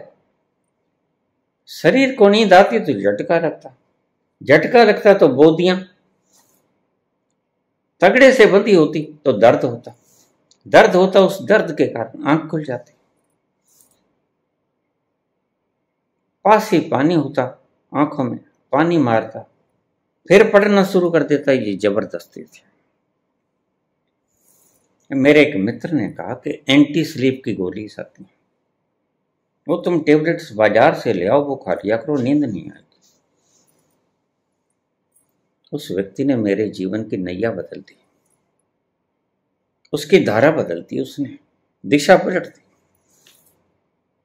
शरीर को नींद आती तो झटका रखता झटका लगता तो बोधियां तगड़े से बंदी होती तो दर्द होता दर्द होता उस दर्द के कारण आंख खुल जाती पास ही पानी होता आंखों में पानी मारता फिर पढ़ना शुरू कर देता ये जबरदस्ती थी मेरे एक मित्र ने कहा कि एंटी स्लीप की गोली आती है वो तुम टेबलेट्स बाजार से ले आओ वो खा लिया करो नींद नहीं आएगी उस व्यक्ति ने मेरे जीवन की नैया बदल दी उसकी धारा बदल दी उसने दिशा पलट दी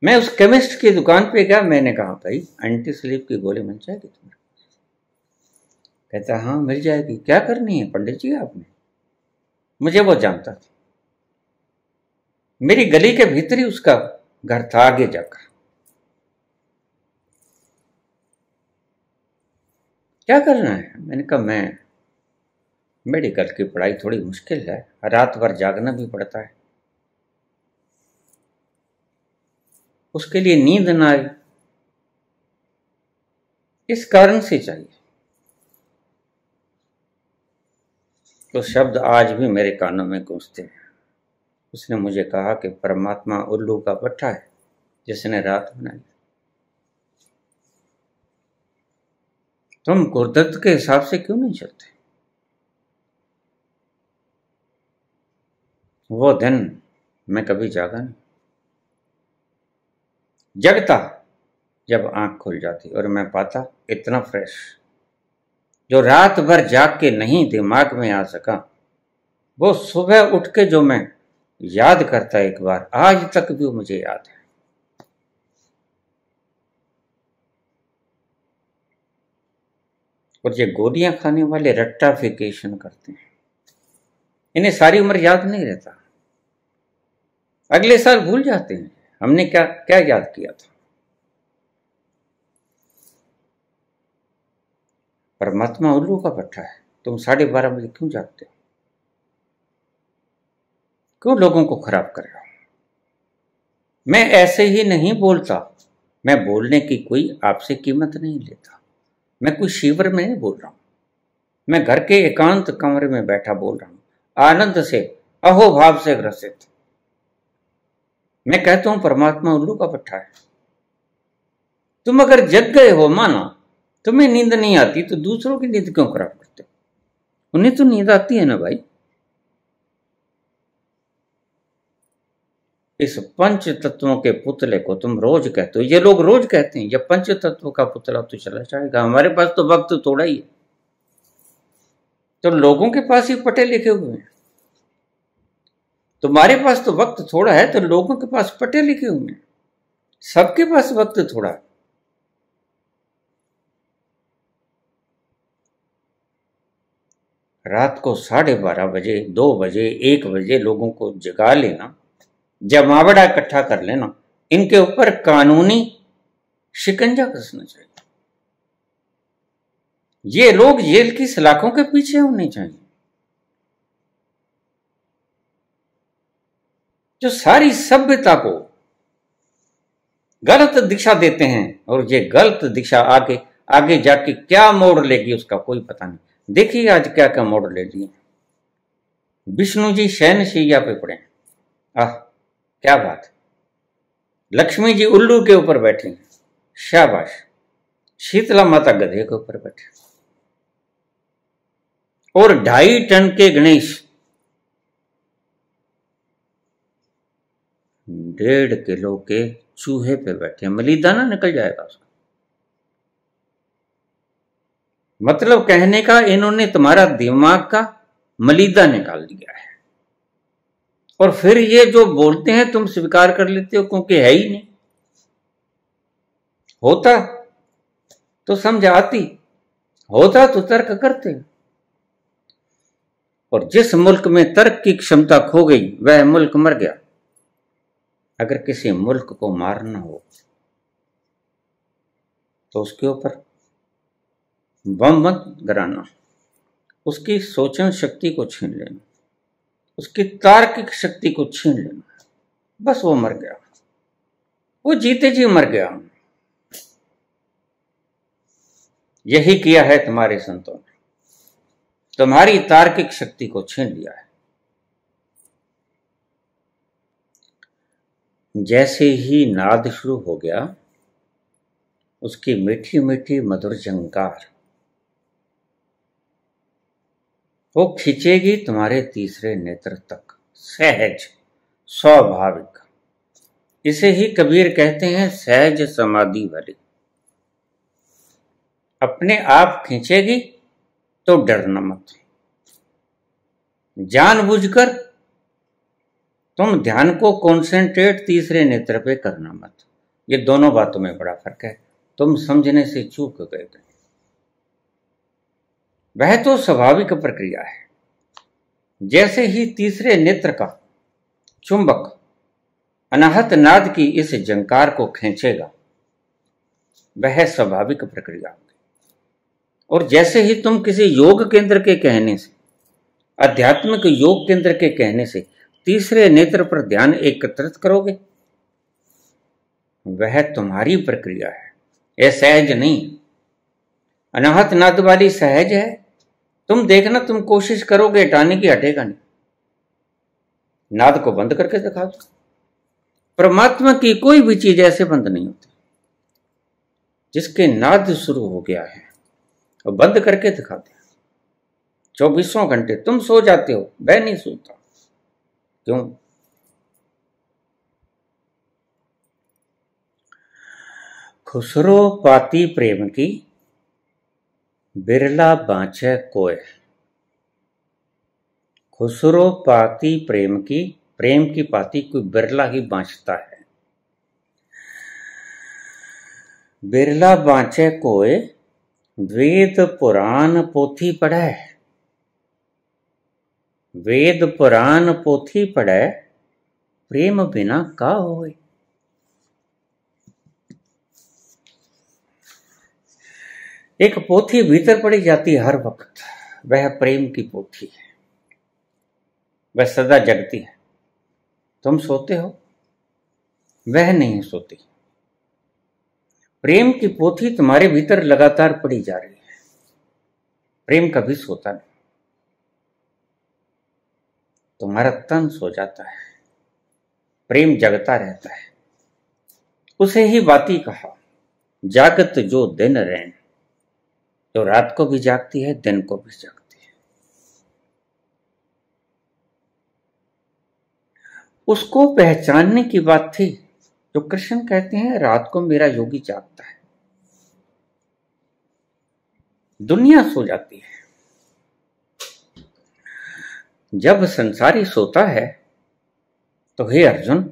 मैं उस केमिस्ट की दुकान पे गया मैंने कहा भाई एंटी स्लीप की गोली मिल जाएगी तुम्हें कहता हाँ मिल जाएगी क्या करनी है पंडित जी आपने मुझे वो जानता था मेरी गली के भीतर ही उसका घर था आगे जाकर क्या करना है मैंने कहा मैं मेडिकल की पढ़ाई थोड़ी मुश्किल है रात भर जागना भी पड़ता है उसके लिए नींद ना आए इस कारण से चाहिए तो शब्द आज भी मेरे कानों में गूंजते हैं उसने मुझे कहा कि परमात्मा उल्लू का पट्टा है जिसने रात बनाई तुम गुरदत्त के हिसाब से क्यों नहीं चलते वो दिन मैं कभी जागा नहीं जगता जब आंख खुल जाती और मैं पाता इतना फ्रेश जो रात भर जाग के नहीं दिमाग में आ सका वो सुबह उठ के जो मैं याद करता एक बार आज तक भी मुझे याद है और ये गोलियां खाने वाले रट्टाफिकेशन करते हैं इन्हें सारी उम्र याद नहीं रहता अगले साल भूल जाते हैं हमने क्या क्या याद किया था परमात्मा उल्लू का पट्टा है तुम साढ़े बारह बजे क्यों जागते हो क्यों लोगों को खराब कर रहा हूं मैं ऐसे ही नहीं बोलता मैं बोलने की कोई आपसे कीमत नहीं लेता मैं कोई शिविर में नहीं बोल रहा हूं मैं घर के एकांत कमरे में बैठा बोल रहा हूं आनंद से अहोभाव से ग्रसित मैं कहता हूं परमात्मा उल्लू का पट्टा है तुम अगर जग गए हो माना तुम्हें नींद नहीं आती तो दूसरों की नींद क्यों खराब करते उन्हें तो नींद आती है ना भाई इस पंच तत्वों के पुतले को तुम रोज कहते हो ये लोग रोज कहते हैं ये पंच तत्व का पुतला तो चला जाएगा हमारे पास तो वक्त थोड़ा ही है तो लोगों के पास ही पटे लिखे हुए हैं तुम्हारे पास तो वक्त थोड़ा है तो लोगों के पास पटे लिखे हुए हैं सबके पास वक्त थोड़ा है रात को साढ़े बारह बजे दो बजे एक बजे लोगों को जगा लेना जमावड़ा इकट्ठा कर लेना इनके ऊपर कानूनी शिकंजा कसना चाहिए ये लोग जेल की सलाखों के पीछे होने चाहिए जो सारी सभ्यता को गलत दिशा देते हैं और ये गलत दिशा आगे आगे जाके क्या मोड़ लेगी उसका कोई पता नहीं देखिए आज क्या क्या मोड़ ले लिए विष्णु जी शैन शैया पे पड़े आह क्या बात लक्ष्मी जी उल्लू के ऊपर बैठी हैं शाबाश शीतला माता गधे के ऊपर बैठे और ढाई टन के गणेश डेढ़ किलो के चूहे पे बैठे मलिदाना निकल जाएगा उसका मतलब कहने का इन्होंने तुम्हारा दिमाग का मलिदा निकाल दिया है और फिर ये जो बोलते हैं तुम स्वीकार कर लेते हो क्योंकि है ही नहीं होता तो समझ आती होता तो तर्क करते और जिस मुल्क में तर्क की क्षमता खो गई वह मुल्क मर गया अगर किसी मुल्क को मारना हो तो उसके ऊपर बम मत गिराना उसकी सोचन शक्ति को छीन लेना उसकी तार्किक शक्ति को छीन लेना बस वो मर गया वो जीते जी मर गया यही किया है तुम्हारे संतों ने तुम्हारी तार्किक शक्ति को छीन लिया है जैसे ही नाद शुरू हो गया उसकी मीठी मीठी मधुर झंकार वो खींचेगी तुम्हारे तीसरे नेत्र तक सहज स्वाभाविक इसे ही कबीर कहते हैं सहज समाधि वाली अपने आप खींचेगी तो डरना मत जानबूझकर तुम ध्यान को कंसंट्रेट तीसरे नेत्र पे करना मत ये दोनों बातों में बड़ा फर्क है तुम समझने से चूक गए थे वह तो स्वाभाविक प्रक्रिया है जैसे ही तीसरे नेत्र का चुंबक अनाहत नाद की इस जंकार को खींचेगा वह स्वाभाविक प्रक्रिया होगी और जैसे ही तुम किसी योग केंद्र के कहने से आध्यात्मिक योग केंद्र के कहने से तीसरे नेत्र पर ध्यान एकत्रित करोगे वह तुम्हारी प्रक्रिया है यह सहज नहीं अनाहत नाद वाली सहज है तुम देखना तुम कोशिश करोगे हटाने की हटेगा नहीं नाद को बंद करके दिखा दो परमात्मा की कोई भी चीज ऐसे बंद नहीं होती जिसके नाद शुरू हो गया है और बंद करके दिखा दे चौबीसों घंटे तुम सो जाते हो मैं नहीं सोता क्यों खुसरो पाती प्रेम की बिरला बाँचे कोय खुसरो पाती प्रेम की प्रेम की पाती कोई बिरला ही बाँचता है बिरला बाँचे कोय वेद पुराण पोथी पढ़े वेद पुराण पोथी पढ़े प्रेम बिना का होए एक पोथी भीतर पड़ी जाती है हर वक्त वह प्रेम की पोथी है वह सदा जगती है तुम सोते हो वह नहीं सोती प्रेम की पोथी तुम्हारे भीतर लगातार पड़ी जा रही है प्रेम कभी सोता नहीं तुम्हारा तन सो जाता है प्रेम जगता रहता है उसे ही बाती कहा जागत जो दिन रहन जो तो रात को भी जागती है दिन को भी जागती है उसको पहचानने की बात थी जो कृष्ण कहते हैं रात को मेरा योगी जागता है दुनिया सो जाती है जब संसारी सोता है तो हे अर्जुन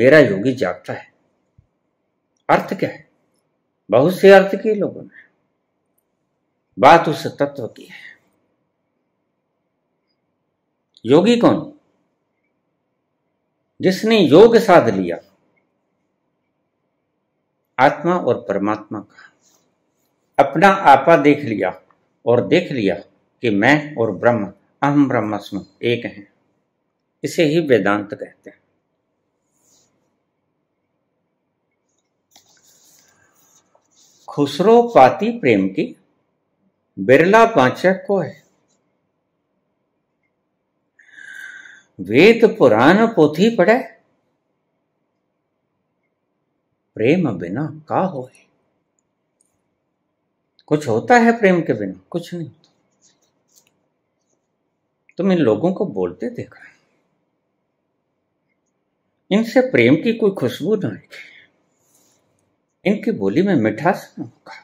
मेरा योगी जागता है अर्थ क्या है बहुत से अर्थ किए लोगों ने बात उस तत्व की है योगी कौन जिसने योग साध लिया आत्मा और परमात्मा का अपना आपा देख लिया और देख लिया कि मैं और ब्रह्म अहम ब्रह्मस्म एक हैं इसे ही वेदांत कहते हैं खुसरो पाती प्रेम की बिरला पाचक को है वेद पुराण पोथी पढ़े प्रेम बिना का हो है? कुछ होता है प्रेम के बिना कुछ नहीं होता तुम इन लोगों को बोलते देख रहे इनसे प्रेम की कोई खुशबू ना इनकी बोली में मिठास ना होगा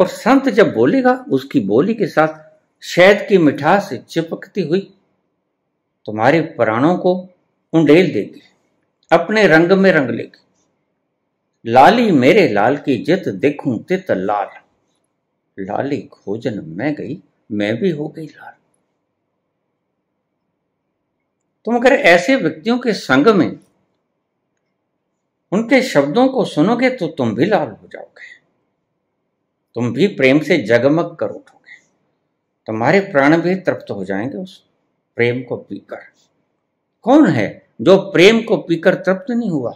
और संत जब बोलेगा उसकी बोली के साथ शहद की मिठास से चिपकती हुई तुम्हारे प्राणों को उंडेल देगी अपने रंग में रंग लेगी लाली मेरे लाल की जित देखूं तित लाल लाली खोजन मैं गई मैं भी हो गई लाल तुम अगर ऐसे व्यक्तियों के संग में उनके शब्दों को सुनोगे तो तुम भी लाल हो जाओगे तुम भी प्रेम से जगमग कर उठोगे तुम्हारे प्राण भी तृप्त हो जाएंगे उस प्रेम को पीकर कौन है जो प्रेम को पीकर तृप्त नहीं हुआ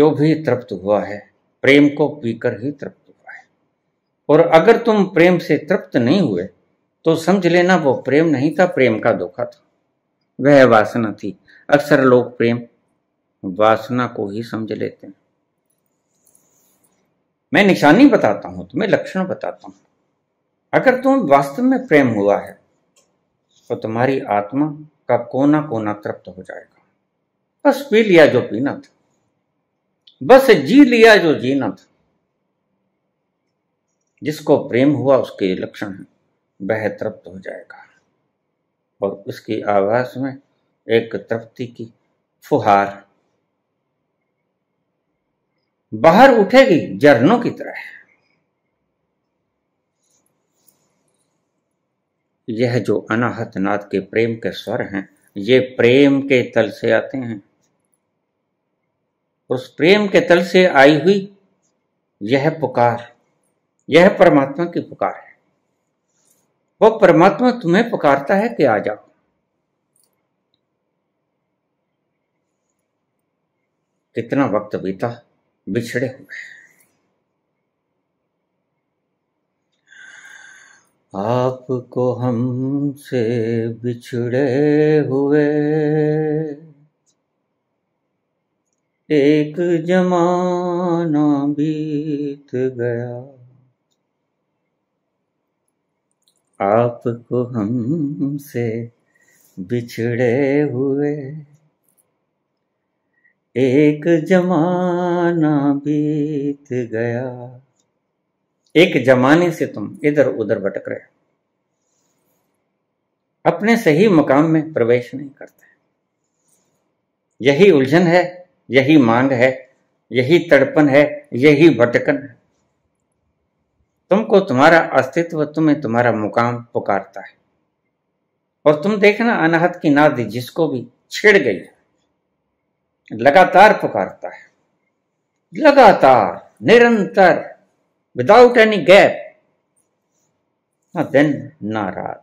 जो भी तृप्त हुआ है प्रेम को पीकर ही तृप्त हुआ है और अगर तुम प्रेम से तृप्त नहीं हुए तो समझ लेना वो प्रेम नहीं था प्रेम का धोखा था वह वासना थी अक्सर लोग प्रेम वासना को ही समझ लेते हैं मैं निशानी बताता हूं तुम्हें लक्षण बताता हूं अगर तुम वास्तव में प्रेम हुआ है तो तुम्हारी आत्मा का कोना कोना तृप्त हो जाएगा बस पी लिया जो पीना था बस जी लिया जो जीना था जिसको प्रेम हुआ उसके लक्षण है वह तृप्त हो जाएगा और उसकी आवाज में एक तृप्ति की फुहार बाहर उठेगी झरनों की तरह यह जो अनाहत नाद के प्रेम के स्वर हैं ये प्रेम के तल से आते हैं उस प्रेम के तल से आई हुई यह पुकार यह परमात्मा की पुकार है वो परमात्मा तुम्हें पुकारता है कि आ जाओ कितना वक्त बीता बिछड़े हुए आपको हमसे बिछड़े हुए एक जमाना बीत गया आपको हमसे बिछड़े हुए एक जमाना बीत गया एक जमाने से तुम इधर उधर भटक रहे अपने सही मुकाम में प्रवेश नहीं करते यही उलझन है यही मांग है यही तड़पन है यही भटकन है तुमको तुम्हारा अस्तित्व तुम्हें तुम्हारा मुकाम पुकारता है और तुम देखना अनाहत की नादी जिसको भी छिड़ गई है लगातार पुकारता है लगातार निरंतर विदाउट एनी गैप ना दिन ना रात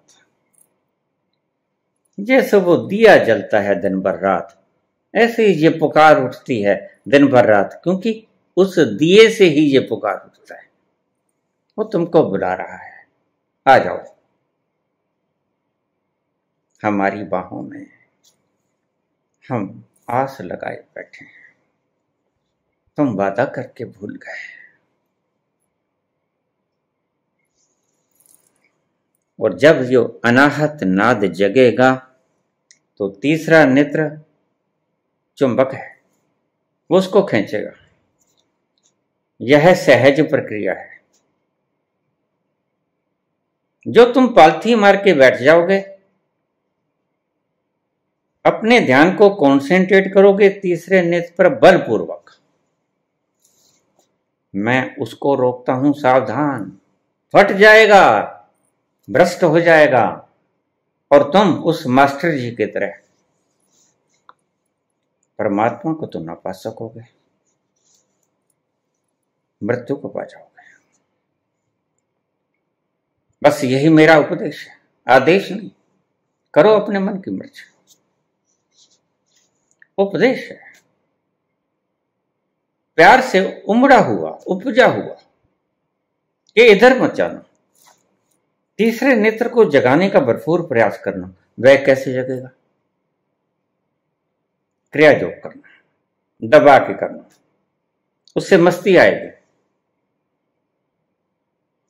जैसे वो दिया जलता है दिन भर रात ऐसे ही ये पुकार उठती है दिन भर रात क्योंकि उस दिए से ही ये पुकार उठता है वो तुमको बुला रहा है आ जाओ हमारी बाहों में हम आस लगाए बैठे हैं तुम वादा करके भूल गए और जब यो अनाहत नाद जगेगा तो तीसरा नेत्र चुंबक है वो उसको खींचेगा यह सहज प्रक्रिया है जो तुम पालथी मार के बैठ जाओगे अपने ध्यान को कॉन्सेंट्रेट करोगे तीसरे नेत्र पर बलपूर्वक मैं उसको रोकता हूं सावधान फट जाएगा भ्रष्ट हो जाएगा और तुम उस मास्टर जी की तरह परमात्मा को तुम ना पा सकोगे मृत्यु को पा जाओगे बस यही मेरा उपदेश है आदेश नहीं करो अपने मन की मर्जी उपदेश है प्यार से उमड़ा हुआ उपजा हुआ ये इधर मत जाना तीसरे नेत्र को जगाने का भरपूर प्रयास करना वह कैसे जगेगा क्रिया योग करना दबा के करना उससे मस्ती आएगी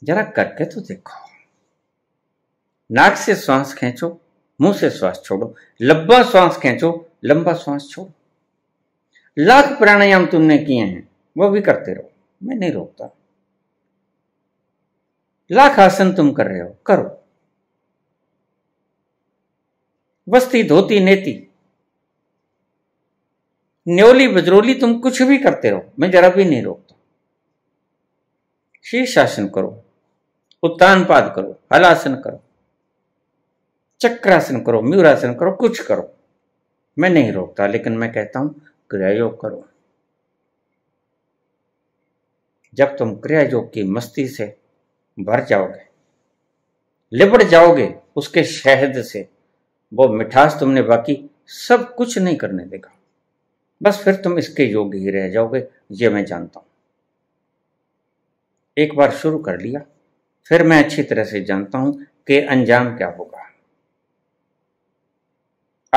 जरा करके तो देखो नाक से श्वास खींचो मुंह से श्वास छोड़ो लंबा श्वास खींचो लंबा श्वास छोड़ो लाख प्राणायाम तुमने किए हैं वो भी करते रहो मैं नहीं रोकता लाख आसन तुम कर रहे हो करो बस्ती धोती नेती न्योली बजरोली तुम कुछ भी करते रहो मैं जरा भी नहीं रोकता शीर्ष आसन करो उत्तान पाद करो हलासन करो चक्रासन करो म्यूरासन करो कुछ करो मैं नहीं रोकता लेकिन मैं कहता हूं क्रिया योग करो जब तुम क्रिया योग की मस्ती से भर जाओगे लिबड़ जाओगे उसके शहद से वो मिठास तुमने बाकी सब कुछ नहीं करने देगा बस फिर तुम इसके योग्य ही रह जाओगे ये मैं जानता हूं एक बार शुरू कर लिया फिर मैं अच्छी तरह से जानता हूं कि अंजाम क्या होगा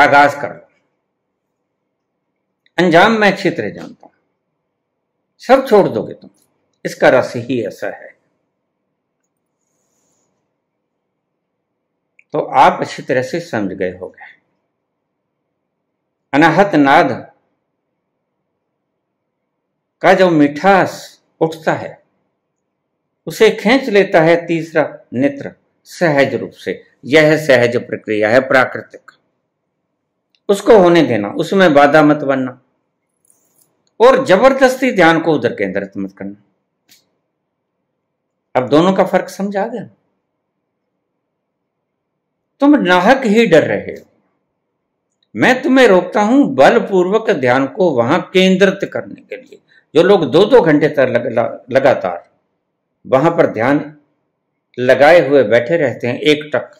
आगाज कर लो अंजाम मैं अच्छी तरह जानता हूं सब छोड़ दोगे तुम इसका रस ही ऐसा है तो आप अच्छी तरह से समझ गए हो गए अनाहत नाद का जो मिठास उठता है उसे खींच लेता है तीसरा नेत्र सहज रूप से यह सहज प्रक्रिया है प्राकृतिक उसको होने देना उसमें बाधा मत बनना और जबरदस्ती ध्यान को उधर केंद्रित मत करना अब दोनों का फर्क समझा गया तुम नाहक ही डर रहे हो मैं तुम्हें रोकता हूं बलपूर्वक ध्यान को वहां केंद्रित करने के लिए जो लोग दो दो घंटे तक लग, लगातार वहां पर ध्यान लगाए हुए बैठे रहते हैं एक टक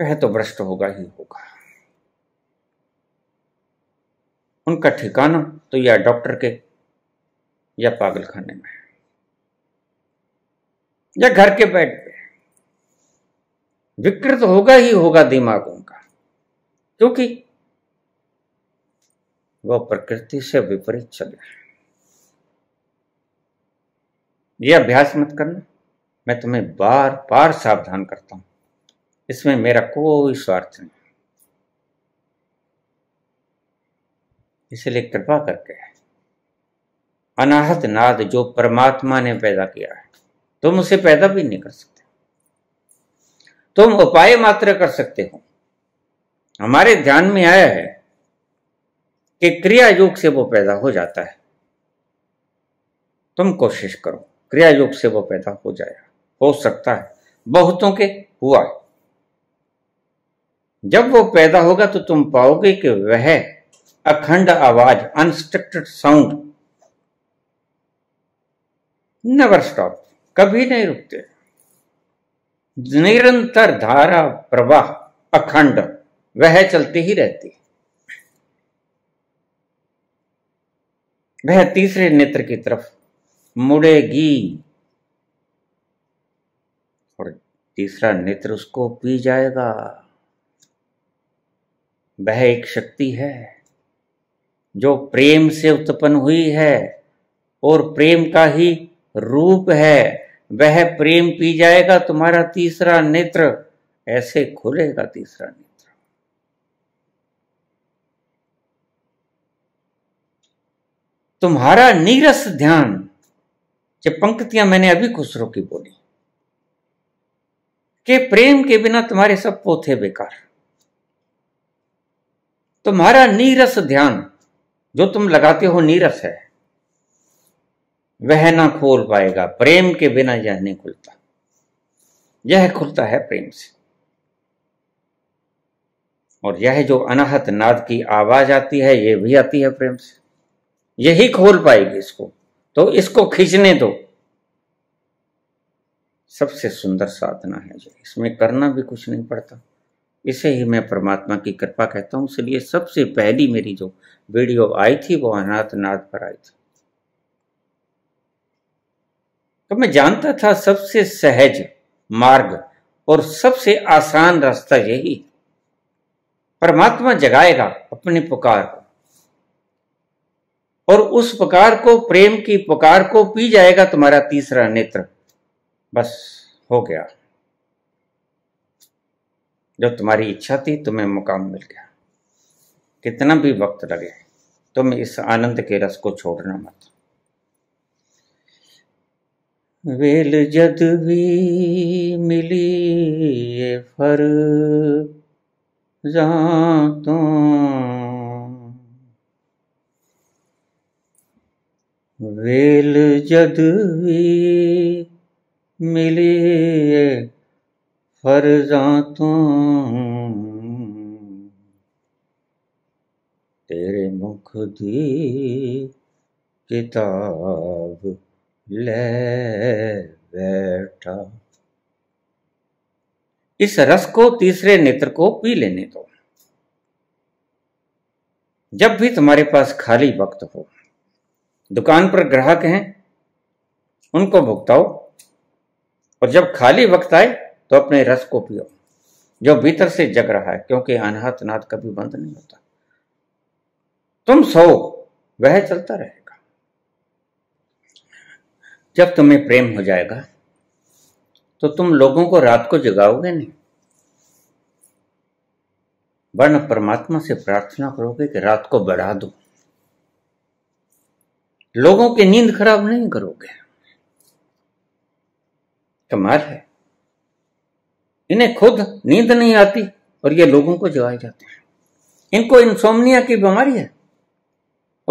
वह तो भ्रष्ट होगा ही होगा उनका ठिकाना तो या डॉक्टर के या पागल खाने में या घर के बेड पे विकृत होगा ही होगा दिमाग उनका क्योंकि वह प्रकृति से विपरीत चले यह अभ्यास मत करना मैं तुम्हें बार बार सावधान करता हूं इसमें मेरा कोई स्वार्थ नहीं इसलिए कृपा करके अनाहत नाद जो परमात्मा ने पैदा किया है तुम उसे पैदा भी नहीं कर सकते तुम उपाय मात्र कर सकते हो हमारे ध्यान में आया है कि क्रिया योग से वो पैदा हो जाता है तुम कोशिश करो क्रिया योग से वो पैदा हो जाएगा हो सकता है बहुतों के हुआ है जब वो पैदा होगा तो तुम पाओगे कि वह अखंड आवाज अनस्ट्रक्टेड साउंड नेवर स्टॉप कभी नहीं रुकते निरंतर धारा प्रवाह अखंड वह चलती ही रहती वह तीसरे नेत्र की तरफ मुड़ेगी और तीसरा नेत्र उसको पी जाएगा वह एक शक्ति है जो प्रेम से उत्पन्न हुई है और प्रेम का ही रूप है वह प्रेम पी जाएगा तुम्हारा तीसरा नेत्र ऐसे खुलेगा तीसरा नेत्र तुम्हारा नीरस ध्यान जो पंक्तियां मैंने अभी खुसरो की बोली के प्रेम के बिना तुम्हारे सब पोथे बेकार तुम्हारा नीरस ध्यान जो तुम लगाते हो नीरस है वह ना खोल पाएगा प्रेम के बिना यह नहीं खुलता यह खुलता है प्रेम से और यह जो अनाहत नाद की आवाज आती है यह भी आती है प्रेम से यही खोल पाएगी इसको तो इसको खींचने दो सबसे सुंदर साधना है जो इसमें करना भी कुछ नहीं पड़ता इसे ही मैं परमात्मा की कृपा कहता हूँ इसलिए सबसे पहली मेरी जो वीडियो आई थी वो अनाथ नाथ पर आई थी तो मैं जानता था सबसे सहज मार्ग और सबसे आसान रास्ता यही परमात्मा जगाएगा अपने पुकार को और उस पुकार को प्रेम की पुकार को पी जाएगा तुम्हारा तीसरा नेत्र बस हो गया जो तुम्हारी इच्छा थी तुम्हें मुकाम मिल गया कितना भी वक्त लगे तुम इस आनंद के रस को छोड़ना मत वेल जद भी मिली ये फर तो वेल जद भी मिली ਫਰਜ਼ਾਂ तेरे मुख दी किताब ले बैठा इस रस को तीसरे नेत्र को पी लेने दो जब भी तुम्हारे पास खाली वक्त हो दुकान पर ग्राहक हैं उनको भुगताओ और जब खाली वक्त आए तो अपने रस को पियो जो भीतर से जग रहा है क्योंकि अनहत नाद कभी बंद नहीं होता तुम सो वह चलता रहेगा जब तुम्हें प्रेम हो जाएगा तो तुम लोगों को रात को जगाओगे नहीं वर्ण परमात्मा से प्रार्थना करोगे कि रात को बढ़ा दो लोगों की नींद खराब नहीं करोगे कमाल है इन्हें खुद नींद नहीं आती और ये लोगों को जगाए जाते हैं इनको इंसोमनिया की बीमारी है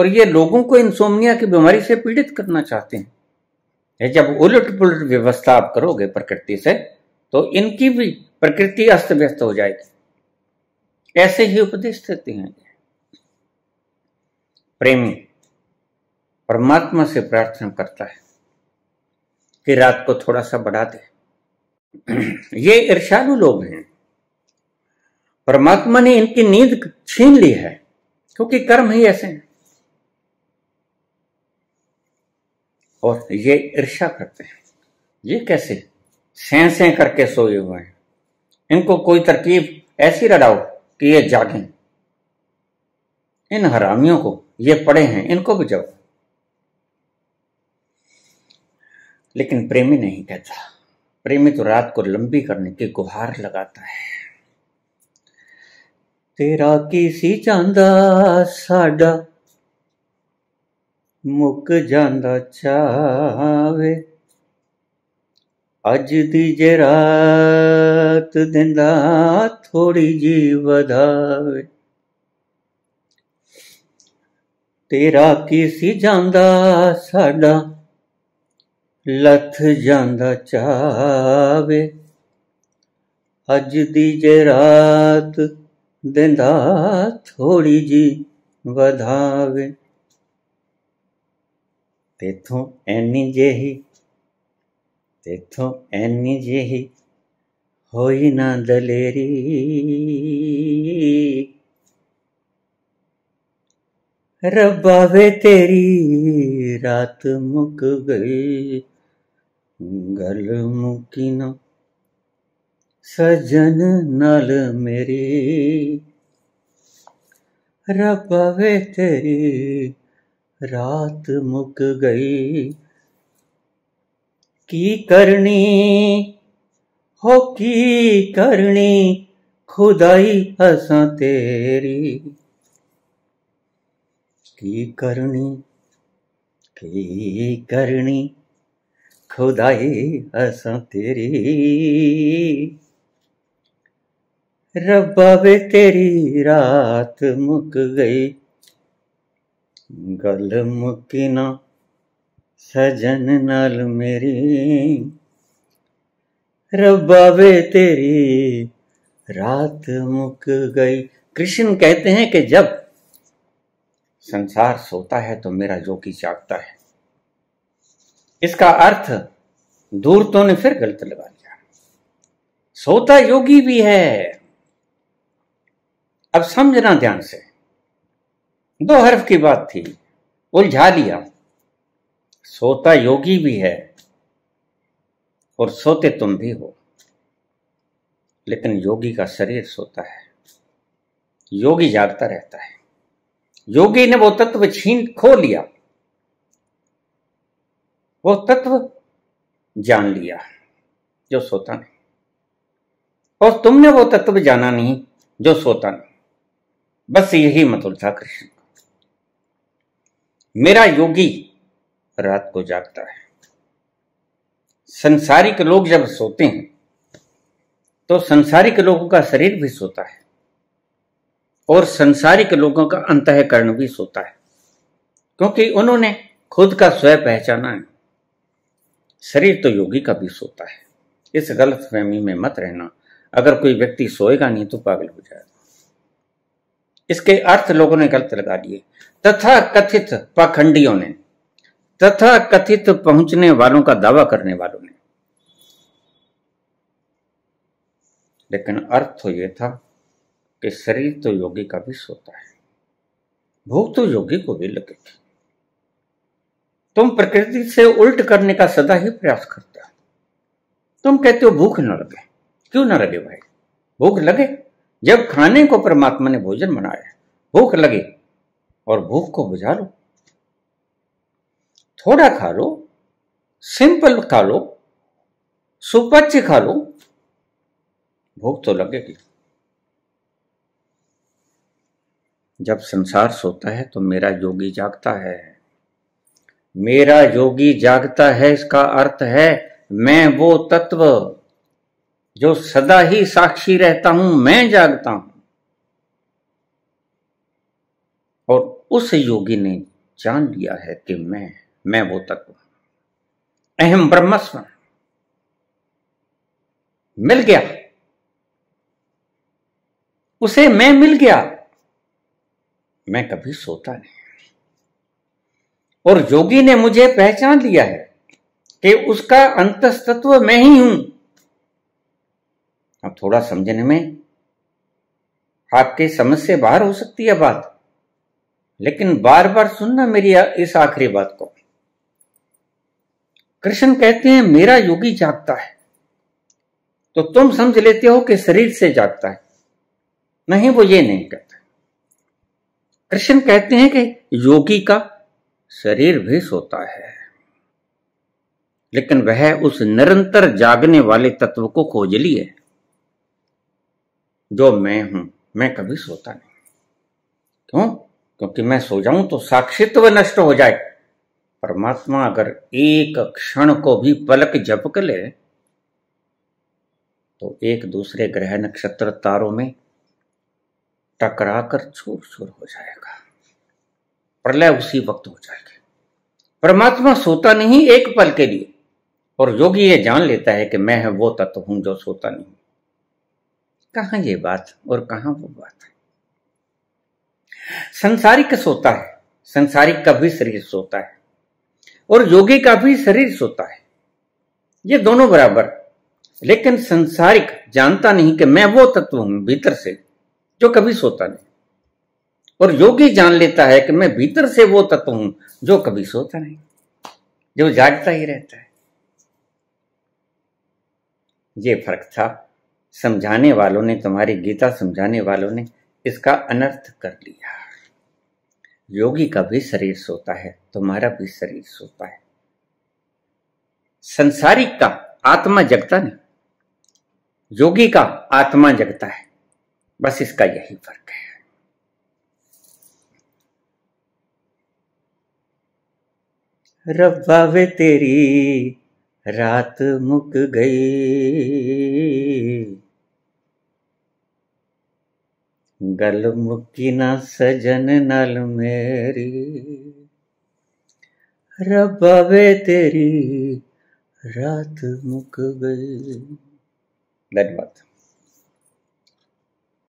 और ये लोगों को इंसोमनिया की बीमारी से पीड़ित करना चाहते हैं जब उलट पुलट व्यवस्था आप करोगे प्रकृति से तो इनकी भी प्रकृति अस्त व्यस्त हो जाएगी ऐसे ही उपदेश देते हैं प्रेमी परमात्मा से प्रार्थना करता है कि रात को थोड़ा सा बढ़ा दे ये ईर्षालु लोग हैं परमात्मा ने इनकी नींद छीन ली है क्योंकि कर्म ही ऐसे हैं और ये ईर्षा करते हैं ये कैसे सह सें करके सोए हुए हैं इनको कोई तरकीब ऐसी रड़ाओ कि ये जागें इन हरामियों को ये पड़े हैं इनको भी जाओ लेकिन प्रेमी नहीं कहता प्रेमी तो रात को लंबी करने की गुहार लगाता है तेरा किसी चांदा साडा मुक जांदा चावे अज दी जे रात दिंदा थोड़ी जी वधावे तेरा किसी जांदा साडा ਲੱਥ ਜਾਂਦਾ ਚਾਵੇ ਅੱਜ ਦੀ ਜੇ ਰਾਤ ਦਿੰਦਾ ਥੋੜੀ ਜੀ ਵਧਾਵੇ ਤੇਥੋਂ ਐਨੀ ਜਿਹੀ ਤੇਥੋਂ ਐਨੀ ਜਿਹੀ ਹੋਈ ਨਾ ਦਲੇਰੀ ਰੱਬਾ ਵੇ ਤੇਰੀ ਰਾਤ ਮੁੱਕ ਗਈ गल मुकिनो सजन नल मेरे रब्बा वे तेरी रात मुक गई की करनी हो की करनी खुदाई असा तेरी की करनी की करनी खुदाई अस तेरी रब्बा वे तेरी रात मुक गई गल मुकी ना सजन नाल मेरी रब्बा वे तेरी रात मुक गई कृष्ण कहते हैं कि जब संसार सोता है तो मेरा जोकी जागता है इसका अर्थ दूरतों ने फिर गलत लगा लिया सोता योगी भी है अब समझना ध्यान से दो हर्फ की बात थी उलझा लिया सोता योगी भी है और सोते तुम भी हो लेकिन योगी का शरीर सोता है योगी जागता रहता है योगी ने वो तत्व छीन खो लिया वो तत्व जान लिया जो सोता नहीं और तुमने वो तत्व जाना नहीं जो सोता नहीं बस यही मतलब था कृष्ण मेरा योगी रात को जागता है संसारिक लोग जब सोते हैं तो संसारिक लोगों का शरीर भी सोता है और संसारिक लोगों का अंतकरण भी सोता है क्योंकि उन्होंने खुद का स्वयं पहचाना है शरीर तो योगी का भी सोता है इस गलत फहमी में मत रहना अगर कोई व्यक्ति सोएगा नहीं तो पागल हो जाएगा इसके अर्थ लोगों ने गलत लगा दिए तथा कथित पाखंडियों ने तथा कथित पहुंचने वालों का दावा करने वालों ने लेकिन अर्थ तो यह था कि शरीर तो योगी का भी सोता है भूख तो योगी को भी लगेगी तुम प्रकृति से उल्ट करने का सदा ही प्रयास करते हो तुम कहते हो भूख न लगे क्यों ना लगे भाई भूख लगे जब खाने को परमात्मा ने भोजन बनाया भूख लगे और भूख को बुझा लो थोड़ा खा लो सिंपल खा लो सुपच्य खा लो भूख तो लगेगी जब संसार सोता है तो मेरा योगी जागता है मेरा योगी जागता है इसका अर्थ है मैं वो तत्व जो सदा ही साक्षी रहता हूं मैं जागता हूं और उस योगी ने जान लिया है कि मैं मैं वो तत्व अहम ब्रह्मस्व मिल गया उसे मैं मिल गया मैं कभी सोता नहीं और योगी ने मुझे पहचान लिया है कि उसका अंतस्तत्व मैं ही हूं अब थोड़ा समझने में आपके समझ से बाहर हो सकती है बात लेकिन बार बार सुनना मेरी इस आखिरी बात को कृष्ण कहते हैं मेरा योगी जागता है तो तुम समझ लेते हो कि शरीर से जागता है नहीं वो ये नहीं कहता कृष्ण कहते हैं कि योगी का शरीर भी सोता है लेकिन वह उस निरंतर जागने वाले तत्व को खोज लिए जो मैं हूं मैं कभी सोता नहीं क्यों क्योंकि मैं सो जाऊं तो साक्षित्व नष्ट हो जाए परमात्मा अगर एक क्षण को भी पलक झपक ले तो एक दूसरे ग्रह नक्षत्र तारों में टकरा कर छूर छूर हो जाएगा प्रलय उसी वक्त हो जाएगा परमात्मा सोता नहीं एक पल के लिए और योगी ये जान लेता है कि मैं है वो तत्व हूं जो सोता नहीं कहा ये बात और कहा वो बात है संसारिक सोता है संसारिक का भी शरीर सोता है और योगी का भी शरीर सोता है ये दोनों बराबर लेकिन संसारिक जानता नहीं कि मैं वो तत्व हूं भीतर से जो कभी सोता नहीं और योगी जान लेता है कि मैं भीतर से वो तत्व हूं जो कभी सोता नहीं जो जागता ही रहता है ये फर्क था समझाने वालों ने तुम्हारी गीता समझाने वालों ने इसका अनर्थ कर लिया योगी का भी शरीर सोता है तुम्हारा भी शरीर सोता है संसारिक का आत्मा जगता नहीं योगी का आत्मा जगता है बस इसका यही फर्क है रब्बा वे तेरी रात मुक गई गल मुक्की ना सजन नल मेरी रब्बा वे तेरी रात मुक गई धन्यवाद